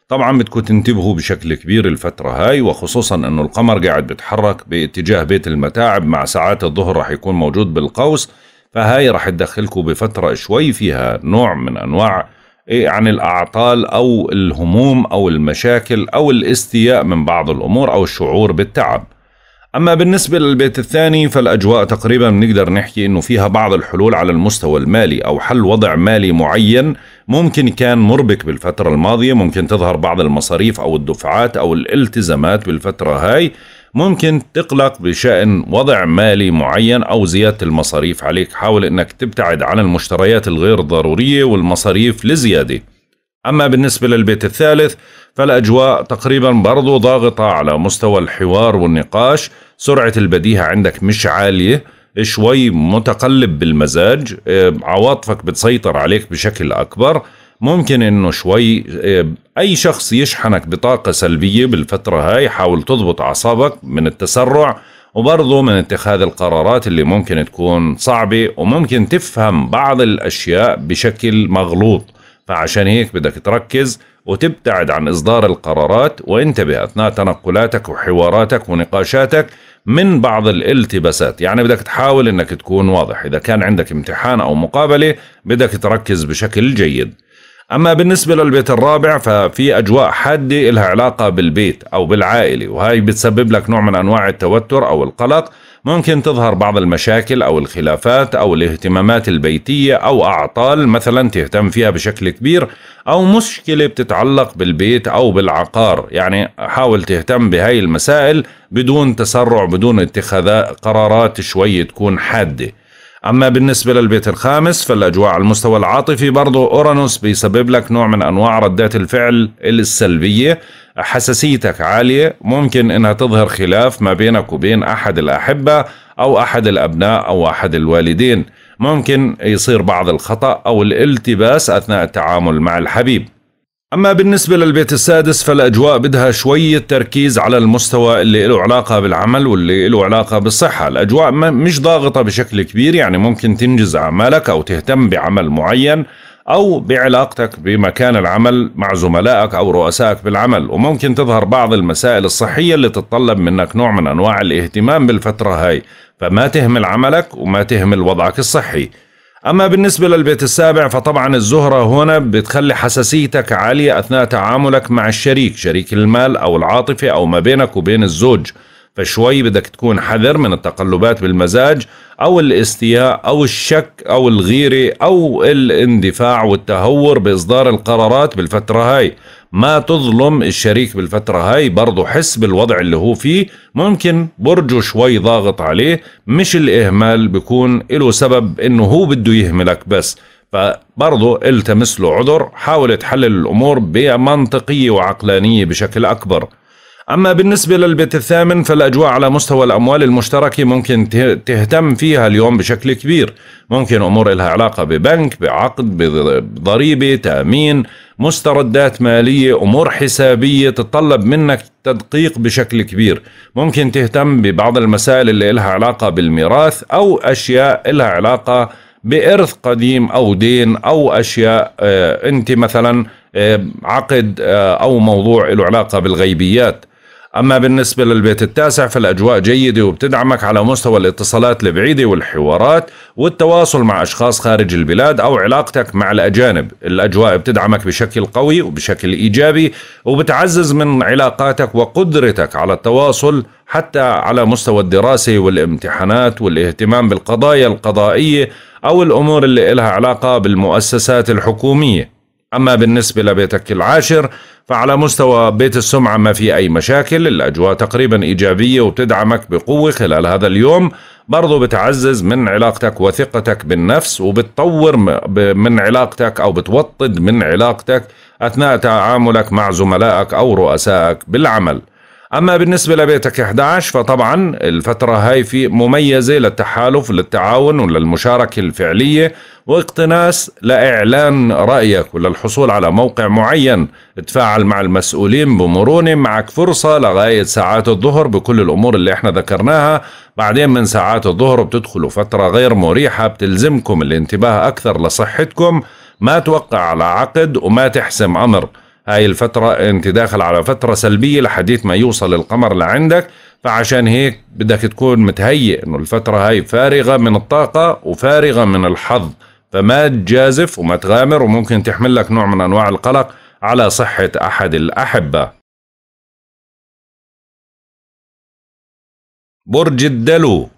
A: طبعا بدكم تنتبهوا بشكل كبير الفترة هاي وخصوصا انه القمر قاعد بيتحرك باتجاه بيت المتاعب مع ساعات الظهر رح يكون موجود بالقوس فهاي رح تدخلكم بفترة شوي فيها نوع من انواع إيه، عن الاعطال او الهموم او المشاكل او الاستياء من بعض الامور او الشعور بالتعب أما بالنسبة للبيت الثاني فالأجواء تقريبا بنقدر نحكي أنه فيها بعض الحلول على المستوى المالي أو حل وضع مالي معين ممكن كان مربك بالفترة الماضية ممكن تظهر بعض المصاريف أو الدفعات أو الالتزامات بالفترة هاي ممكن تقلق بشأن وضع مالي معين أو زيادة المصاريف عليك حاول أنك تبتعد عن المشتريات الغير ضرورية والمصاريف لزيادة أما بالنسبة للبيت الثالث فالأجواء تقريبا برضو ضاغطة على مستوى الحوار والنقاش سرعة البديهة عندك مش عالية شوي متقلب بالمزاج آه، عواطفك بتسيطر عليك بشكل أكبر ممكن انه شوي آه، اي شخص يشحنك بطاقة سلبية بالفترة هاي حاول تضبط اعصابك من التسرع وبرضه من اتخاذ القرارات اللي ممكن تكون صعبة وممكن تفهم بعض الاشياء بشكل مغلوط فعشان هيك بدك تركز وتبتعد عن اصدار القرارات وانتبه اثناء تنقلاتك وحواراتك ونقاشاتك من بعض الالتباسات يعني بدك تحاول انك تكون واضح اذا كان عندك امتحان او مقابله بدك تركز بشكل جيد اما بالنسبه للبيت الرابع ففي اجواء حاده لها علاقه بالبيت او بالعائله وهي بتسبب لك نوع من انواع التوتر او القلق ممكن تظهر بعض المشاكل أو الخلافات أو الاهتمامات البيتية أو أعطال مثلا تهتم فيها بشكل كبير أو مشكلة بتتعلق بالبيت أو بالعقار يعني حاول تهتم بهاي المسائل بدون تسرع بدون اتخاذ قرارات شوي تكون حاده أما بالنسبة للبيت الخامس فالأجواء على المستوى العاطفي برضو أورانوس بيسبب لك نوع من أنواع ردات الفعل السلبية حساسيتك عالية ممكن أنها تظهر خلاف ما بينك وبين أحد الأحبة أو أحد الأبناء أو أحد الوالدين ممكن يصير بعض الخطأ أو الالتباس أثناء التعامل مع الحبيب أما بالنسبة للبيت السادس فالأجواء بدها شوية تركيز على المستوى اللي له علاقة بالعمل واللي له علاقة بالصحة الأجواء مش ضاغطة بشكل كبير يعني ممكن تنجز أعمالك أو تهتم بعمل معين أو بعلاقتك بمكان العمل مع زملائك أو رؤسائك بالعمل وممكن تظهر بعض المسائل الصحية اللي تتطلب منك نوع من أنواع الاهتمام بالفترة هاي فما تهمل عملك وما تهمل وضعك الصحي أما بالنسبة للبيت السابع فطبعا الزهرة هنا بتخلي حساسيتك عالية أثناء تعاملك مع الشريك شريك المال أو العاطفة أو ما بينك وبين الزوج فشوي بدك تكون حذر من التقلبات بالمزاج او الاستياء او الشك او الغيره او الاندفاع والتهور باصدار القرارات بالفتره هاي ما تظلم الشريك بالفترة هاي برضه حس بالوضع اللي هو فيه ممكن برجه شوي ضاغط عليه مش الإهمال بيكون له سبب إنه هو بده يهملك بس فبرضه التمس له عذر حاول تحلل الأمور بمنطقية وعقلانية بشكل أكبر أما بالنسبة للبيت الثامن فالأجواء على مستوى الأموال المشتركة ممكن تهتم فيها اليوم بشكل كبير ممكن أمور لها علاقة ببنك بعقد بضريبة تأمين مستردات مالية أمور حسابية تتطلب منك تدقيق بشكل كبير ممكن تهتم ببعض المسائل اللي لها علاقة بالميراث أو أشياء لها علاقة بإرث قديم أو دين أو أشياء آه، أنت مثلا آه، عقد آه، أو موضوع له علاقة بالغيبيات أما بالنسبة للبيت التاسع فالأجواء جيدة وبتدعمك على مستوى الاتصالات البعيدة والحوارات والتواصل مع أشخاص خارج البلاد أو علاقتك مع الأجانب الأجواء بتدعمك بشكل قوي وبشكل إيجابي وبتعزز من علاقاتك وقدرتك على التواصل حتى على مستوى الدراسة والامتحانات والاهتمام بالقضايا القضائية أو الأمور اللي لها علاقة بالمؤسسات الحكومية أما بالنسبة لبيتك العاشر فعلى مستوى بيت السمعة ما في أي مشاكل الأجواء تقريبا إيجابية وبتدعمك بقوة خلال هذا اليوم برضو بتعزز من علاقتك وثقتك بالنفس وبتطور من علاقتك أو بتوطد من علاقتك أثناء تعاملك مع زملائك أو رؤسائك بالعمل أما بالنسبة لبيتك 11 فطبعا الفترة هاي في مميزة للتحالف للتعاون وللمشاركة الفعلية واقتناس لإعلان رأيك وللحصول على موقع معين تفاعل مع المسؤولين بمرونة معك فرصة لغاية ساعات الظهر بكل الأمور اللي احنا ذكرناها بعدين من ساعات الظهر بتدخلوا فترة غير مريحة بتلزمكم الانتباه أكثر لصحتكم ما توقع على عقد وما تحسم أمر هاي الفترة انت داخل على فترة سلبية لحديث ما يوصل القمر لعندك فعشان هيك بدك تكون متهيئ انه الفترة هاي فارغة من الطاقة وفارغة من الحظ فما
B: تجازف وما تغامر وممكن تحمل لك نوع من انواع القلق على صحة احد الاحبة
C: برج الدلو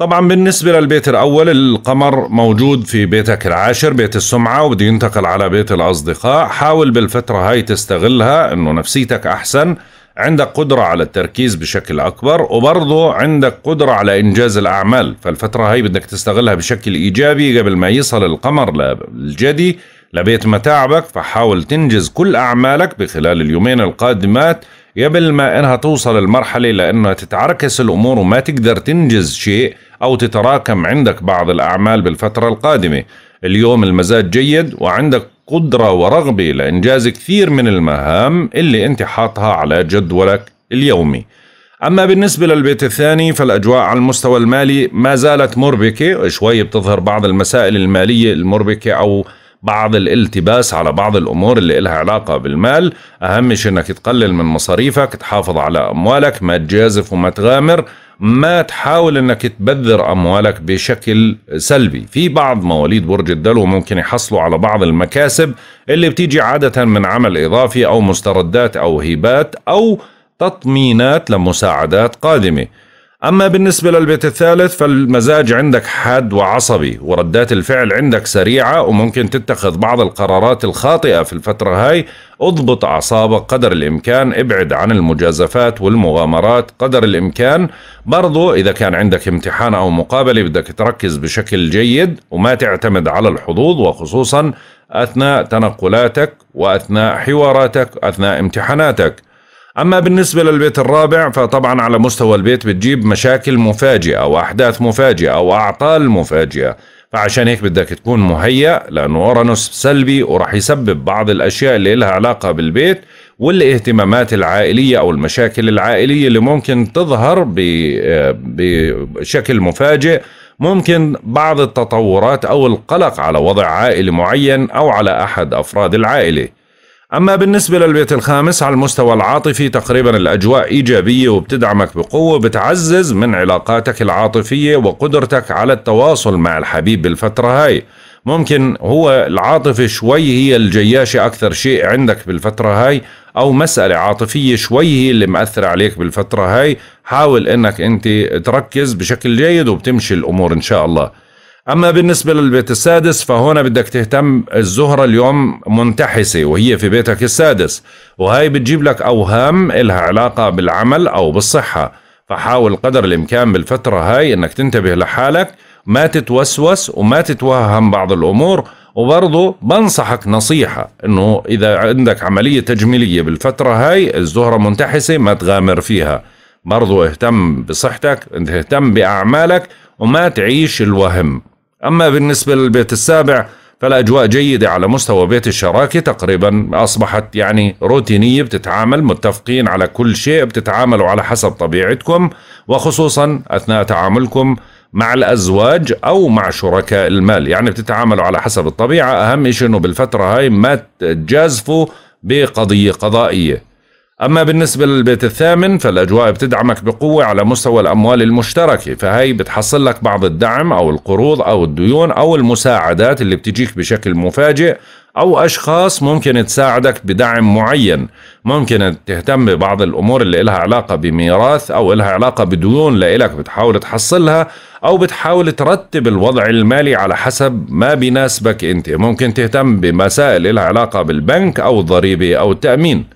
C: طبعا
B: بالنسبة للبيت الأول القمر موجود في بيتك العاشر بيت السمعة وبده ينتقل
A: على بيت الأصدقاء حاول بالفترة هاي تستغلها أنه نفسيتك أحسن عندك قدرة على التركيز بشكل أكبر وبرضه عندك قدرة على إنجاز الأعمال فالفترة هاي بدك تستغلها بشكل إيجابي قبل ما يصل القمر للجدي لبيت متاعبك فحاول تنجز كل أعمالك بخلال اليومين القادمات قبل ما انها توصل المرحلة لانها تتعركس الامور وما تقدر تنجز شيء او تتراكم عندك بعض الاعمال بالفترة القادمة اليوم المزاج جيد وعندك قدرة ورغبة لإنجاز كثير من المهام اللي أنت حاطها على جدولك اليومي أما بالنسبة للبيت الثاني فالأجواء على المستوى المالي ما زالت مربكة شوي بتظهر بعض المسائل المالية المربكة أو بعض الالتباس على بعض الأمور اللي لها علاقة بالمال أهم شيء أنك تقلل من مصاريفك تحافظ على أموالك ما تجازف وما تغامر ما تحاول انك تبذر اموالك بشكل سلبي في بعض مواليد برج الدلو ممكن يحصلوا على بعض المكاسب اللي بتيجي عادة من عمل اضافي او مستردات او هبات او تطمينات لمساعدات قادمة أما بالنسبة للبيت الثالث فالمزاج عندك حاد وعصبي وردات الفعل عندك سريعة وممكن تتخذ بعض القرارات الخاطئة في الفترة هاي اضبط أعصابك قدر الإمكان ابعد عن المجازفات والمغامرات قدر الإمكان برضو إذا كان عندك امتحان أو مقابلة بدك تركز بشكل جيد وما تعتمد على الحظوظ وخصوصا أثناء تنقلاتك وأثناء حواراتك أثناء امتحاناتك أما بالنسبة للبيت الرابع فطبعا على مستوى البيت بتجيب مشاكل مفاجئة وأحداث مفاجئة وأعطال مفاجئة فعشان هيك بدك تكون مهيأ لأنه أورانوس سلبي وراح يسبب بعض الأشياء اللي لها علاقة بالبيت والاهتمامات العائلية أو المشاكل العائلية اللي ممكن تظهر بشكل مفاجئ ممكن بعض التطورات أو القلق على وضع عائلي معين أو على أحد أفراد العائلة أما بالنسبة للبيت الخامس على المستوى العاطفي تقريبا الأجواء إيجابية وبتدعمك بقوة بتعزز من علاقاتك العاطفية وقدرتك على التواصل مع الحبيب بالفترة هاي ممكن هو العاطفة شوي هي الجياشة أكثر شيء عندك بالفترة هاي أو مسألة عاطفية شوي هي اللي مأثرة عليك بالفترة هاي حاول أنك أنت تركز بشكل جيد وبتمشي الأمور إن شاء الله اما بالنسبه للبيت السادس فهنا بدك تهتم الزهره اليوم منتحسه وهي في بيتك السادس وهي بتجيب لك اوهام إلها علاقه بالعمل او بالصحه فحاول قدر الامكان بالفتره هاي انك تنتبه لحالك ما تتوسوس وما تتوهم بعض الامور وبرضه بنصحك نصيحة انه اذا عندك عملية تجميلية بالفترة هاي الزهرة منتحسة ما تغامر فيها برضه اهتم بصحتك اهتم باعمالك وما تعيش الوهم أما بالنسبة للبيت السابع فالأجواء جيدة على مستوى بيت الشراكة تقريبا أصبحت يعني روتينية بتتعامل متفقين على كل شيء بتتعاملوا على حسب طبيعتكم وخصوصا أثناء تعاملكم مع الأزواج أو مع شركاء المال يعني بتتعاملوا على حسب الطبيعة أهم شيء أنه بالفترة هاي ما تجازفوا بقضية قضائية أما بالنسبة للبيت الثامن فالأجواء بتدعمك بقوة على مستوى الأموال المشتركة فهي بتحصل لك بعض الدعم أو القروض أو الديون أو المساعدات اللي بتجيك بشكل مفاجئ أو أشخاص ممكن تساعدك بدعم معين ممكن تهتم ببعض الأمور اللي لها علاقة بميراث أو لها علاقة بديون لإلك بتحاول تحصلها أو بتحاول ترتب الوضع المالي على حسب ما بيناسبك أنت ممكن تهتم بمسائل لها علاقة بالبنك أو الضريبة أو التأمين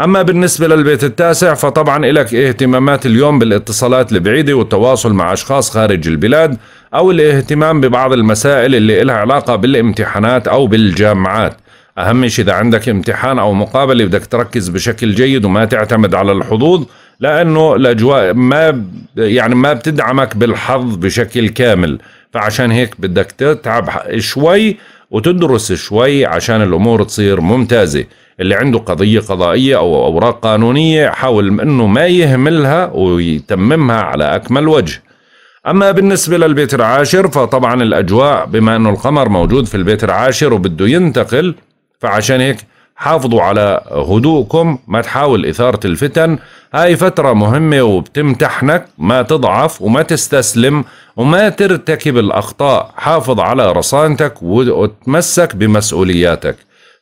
A: أما بالنسبة للبيت التاسع فطبعا إلك اهتمامات اليوم بالاتصالات البعيدة والتواصل مع أشخاص خارج البلاد أو الاهتمام ببعض المسائل اللي إلها علاقة بالامتحانات أو بالجامعات أهم شيء إذا عندك امتحان أو مقابلة بدك تركز بشكل جيد وما تعتمد على الحظوظ لأنه الأجواء ما يعني ما بتدعمك بالحظ بشكل كامل فعشان هيك بدك تتعب شوي وتدرس شوي عشان الأمور تصير ممتازة اللي عنده قضية قضائية أو أوراق قانونية حاول أنه ما يهملها ويتممها على أكمل وجه أما بالنسبة للبيت العاشر فطبعا الأجواء بما أنه القمر موجود في البيت العاشر وبده ينتقل فعشان هيك حافظوا على هدوءكم ما تحاول إثارة الفتن هاي فترة مهمة وبتمتحنك ما تضعف وما تستسلم وما ترتكب الأخطاء حافظ على رصانتك وتمسك بمسؤولياتك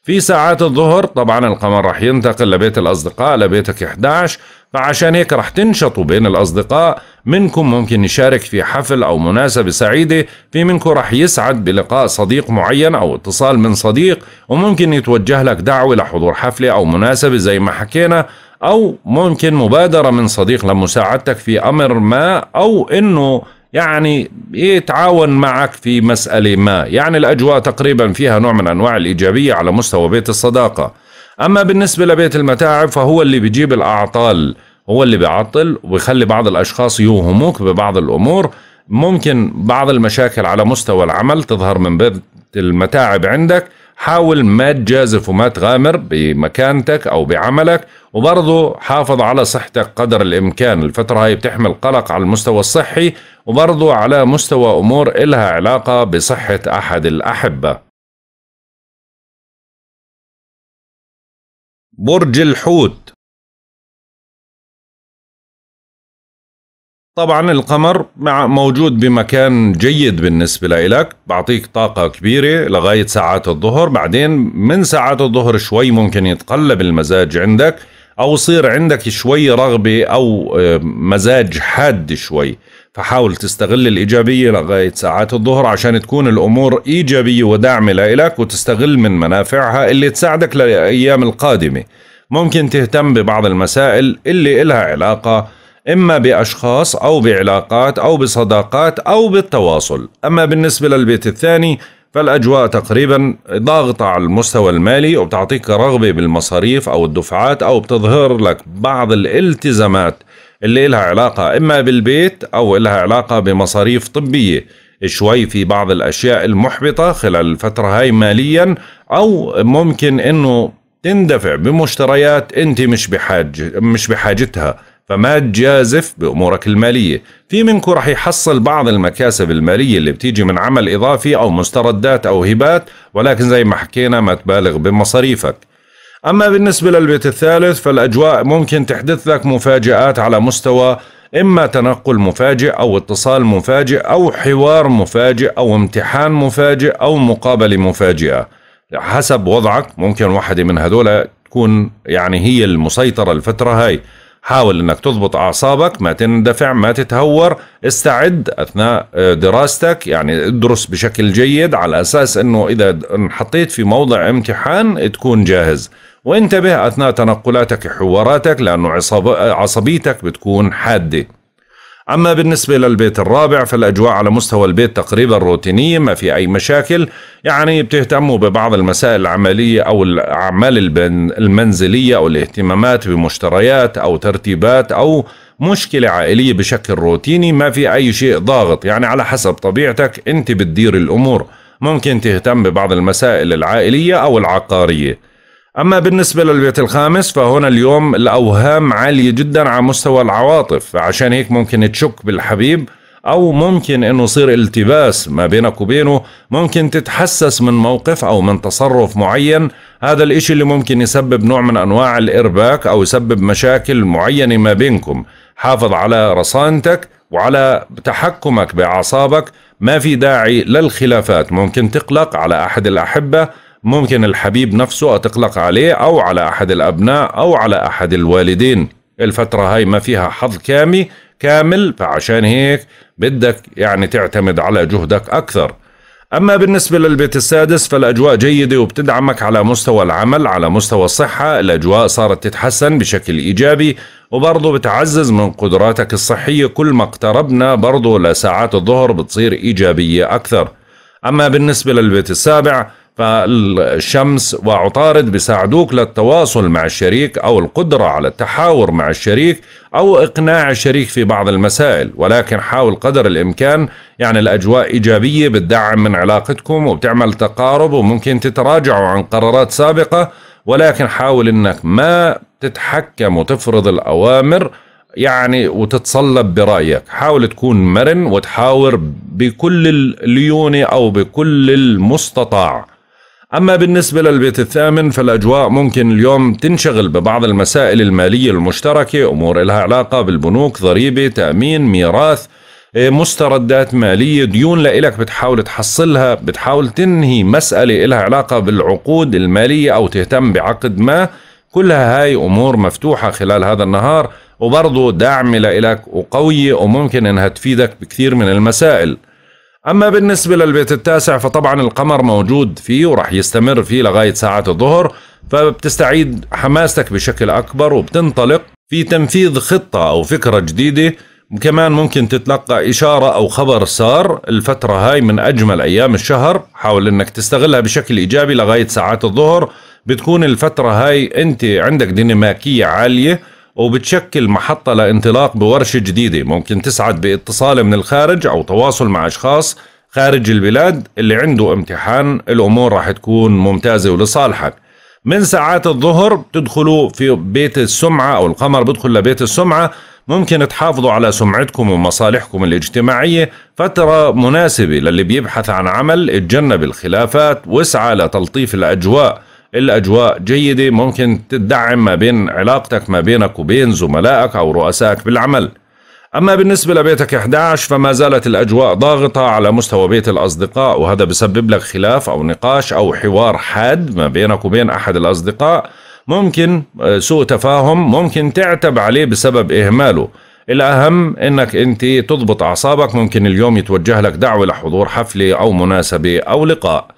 A: في ساعات الظهر طبعا القمر راح ينتقل لبيت الأصدقاء لبيتك 11 فعشان هيك راح تنشطوا بين الأصدقاء منكم ممكن يشارك في حفل أو مناسبة سعيدة في منكم راح يسعد بلقاء صديق معين أو اتصال من صديق وممكن يتوجه لك دعوة لحضور حفلة أو مناسبة زي ما حكينا أو ممكن مبادرة من صديق لمساعدتك في أمر ما أو إنه يعني يتعاون معك في مسألة ما يعني الأجواء تقريبا فيها نوع من أنواع الإيجابية على مستوى بيت الصداقة أما بالنسبة لبيت المتاعب فهو اللي بيجيب الأعطال هو اللي بيعطل وبيخلي بعض الأشخاص يوهموك ببعض الأمور ممكن بعض المشاكل على مستوى العمل تظهر من بيت المتاعب عندك حاول ما تجازف وما تغامر بمكانتك أو بعملك وبرضه حافظ على صحتك قدر الإمكان الفترة هاي بتحمل قلق على المستوى الصحي وبرضه على مستوى
C: أمور إلها علاقة بصحة أحد الأحبة برج الحوت طبعا القمر مع موجود بمكان
A: جيد بالنسبة لإلك بعطيك طاقة كبيرة لغاية ساعات الظهر بعدين من ساعات الظهر شوي ممكن يتقلب المزاج عندك أو يصير عندك شوي رغبة أو آه، مزاج حاد شوي فحاول تستغل الإيجابية لغاية ساعات الظهر عشان تكون الأمور إيجابية وداعمة لإلك وتستغل من منافعها اللي تساعدك للأيام القادمة ممكن تهتم ببعض المسائل اللي إلها علاقة إما بأشخاص أو بعلاقات أو بصداقات أو بالتواصل أما بالنسبة للبيت الثاني فالأجواء تقريبا ضاغطة على المستوى المالي وبتعطيك رغبة بالمصاريف أو الدفعات أو بتظهر لك بعض الالتزامات اللي لها علاقة إما بالبيت أو لها علاقة بمصاريف طبية شوي في بعض الأشياء المحبطة خلال الفترة هاي ماليا أو ممكن إنه تندفع بمشتريات أنت مش بحاج مش بحاجتها فما تجازف بأمورك المالية في منكم رح يحصل بعض المكاسب المالية اللي بتيجي من عمل إضافي أو مستردات أو هبات ولكن زي ما حكينا ما تبالغ بمصاريفك أما بالنسبة للبيت الثالث فالأجواء ممكن تحدث لك مفاجآت على مستوى إما تنقل مفاجئ أو اتصال مفاجئ أو حوار مفاجئ أو امتحان مفاجئ أو مقابلة مفاجئة حسب وضعك ممكن واحدة من هذول تكون يعني هي المسيطرة الفترة هاي حاول انك تضبط اعصابك ما تندفع ما تتهور استعد اثناء آه، دراستك يعني ادرس بشكل جيد على اساس انه اذا انحطيت في موضع امتحان تكون جاهز وانتبه اثناء تنقلاتك حواراتك لانه عصبيتك بتكون حاده أما بالنسبة للبيت الرابع فالأجواء على مستوى البيت تقريبا روتينية ما في أي مشاكل يعني بتهتموا ببعض المسائل العملية أو الأعمال المنزلية أو الاهتمامات بمشتريات أو ترتيبات أو مشكلة عائلية بشكل روتيني ما في أي شيء ضاغط يعني على حسب طبيعتك أنت بتدير الأمور ممكن تهتم ببعض المسائل العائلية أو العقارية أما بالنسبة للبيت الخامس فهنا اليوم الأوهام عالية جدا على مستوى العواطف عشان هيك ممكن تشك بالحبيب أو ممكن أنه يصير التباس ما بينك وبينه ممكن تتحسس من موقف أو من تصرف معين هذا الإشي اللي ممكن يسبب نوع من أنواع الإرباك أو يسبب مشاكل معينة ما بينكم حافظ على رصانتك وعلى تحكمك بأعصابك ما في داعي للخلافات ممكن تقلق على أحد الأحبة ممكن الحبيب نفسه تقلق عليه أو على أحد الأبناء أو على أحد الوالدين الفترة هاي ما فيها حظ كامي كامل فعشان هيك بدك يعني تعتمد على جهدك أكثر أما بالنسبة للبيت السادس فالأجواء جيدة وبتدعمك على مستوى العمل على مستوى الصحة الأجواء صارت تتحسن بشكل إيجابي وبرضه بتعزز من قدراتك الصحية كل ما اقتربنا برضه لساعات الظهر بتصير إيجابية أكثر أما بالنسبة للبيت السابع فالشمس وعطارد بيساعدوك للتواصل مع الشريك أو القدرة على التحاور مع الشريك أو إقناع الشريك في بعض المسائل ولكن حاول قدر الإمكان يعني الأجواء إيجابية بتدعم من علاقتكم وبتعمل تقارب وممكن تتراجعوا عن قرارات سابقة ولكن حاول أنك ما تتحكم وتفرض الأوامر يعني وتتصلب برأيك حاول تكون مرن وتحاور بكل الليونة أو بكل المستطاع أما بالنسبة للبيت الثامن فالأجواء ممكن اليوم تنشغل ببعض المسائل المالية المشتركة أمور لها علاقة بالبنوك ضريبة تأمين ميراث إيه، مستردات مالية ديون لإلك بتحاول تحصلها بتحاول تنهي مسألة إلها علاقة بالعقود المالية أو تهتم بعقد ما كلها هاي أمور مفتوحة خلال هذا النهار وبرضه داعمة لإلك وقوية وممكن إنها تفيدك بكثير من المسائل أما بالنسبة للبيت التاسع فطبعا القمر موجود فيه ورح يستمر فيه لغاية ساعات الظهر فبتستعيد حماستك بشكل أكبر وبتنطلق في تنفيذ خطة أو فكرة جديدة كمان ممكن تتلقى إشارة أو خبر سار الفترة هاي من أجمل أيام الشهر حاول أنك تستغلها بشكل إيجابي لغاية ساعات الظهر بتكون الفترة هاي أنت عندك ديناميكية عالية وبتشكل محطة لانطلاق بورشة جديدة ممكن تسعد باتصال من الخارج أو تواصل مع أشخاص خارج البلاد اللي عنده امتحان الأمور راح تكون ممتازة ولصالحك من ساعات الظهر بتدخلوا في بيت السمعة أو القمر بدخل لبيت السمعة ممكن تحافظوا على سمعتكم ومصالحكم الاجتماعية فترة مناسبة للي بيبحث عن عمل اتجنب الخلافات واسعى لتلطيف الأجواء الاجواء جيده ممكن تدعم ما بين علاقتك ما بينك وبين زملائك او رؤسائك بالعمل أما بالنسبة لبيتك 11 فما زالت الأجواء ضاغطة على مستوى بيت الأصدقاء وهذا بسبب لك خلاف أو نقاش أو حوار حاد ما بينك وبين أحد الأصدقاء ممكن آه، سوء تفاهم ممكن تعتب عليه بسبب إهماله الأهم أنك أنت تضبط أعصابك ممكن اليوم يتوجه لك دعوة لحضور حفلة أو مناسبة أو لقاء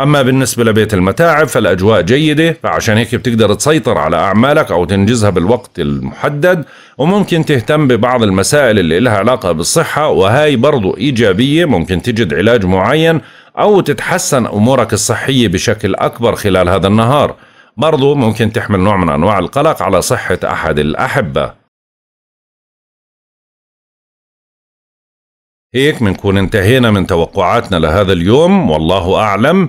A: أما بالنسبة لبيت المتاعب فالأجواء جيدة فعشان هيك بتقدر تسيطر على أعمالك أو تنجزها بالوقت المحدد وممكن تهتم ببعض المسائل اللي لها علاقة بالصحة وهاي برضو إيجابية ممكن تجد علاج معين أو تتحسن أمورك الصحية بشكل أكبر خلال هذا
B: النهار برضو ممكن تحمل نوع من أنواع القلق على صحة أحد الأحبة هيك منكون انتهينا من توقعاتنا لهذا اليوم والله أعلم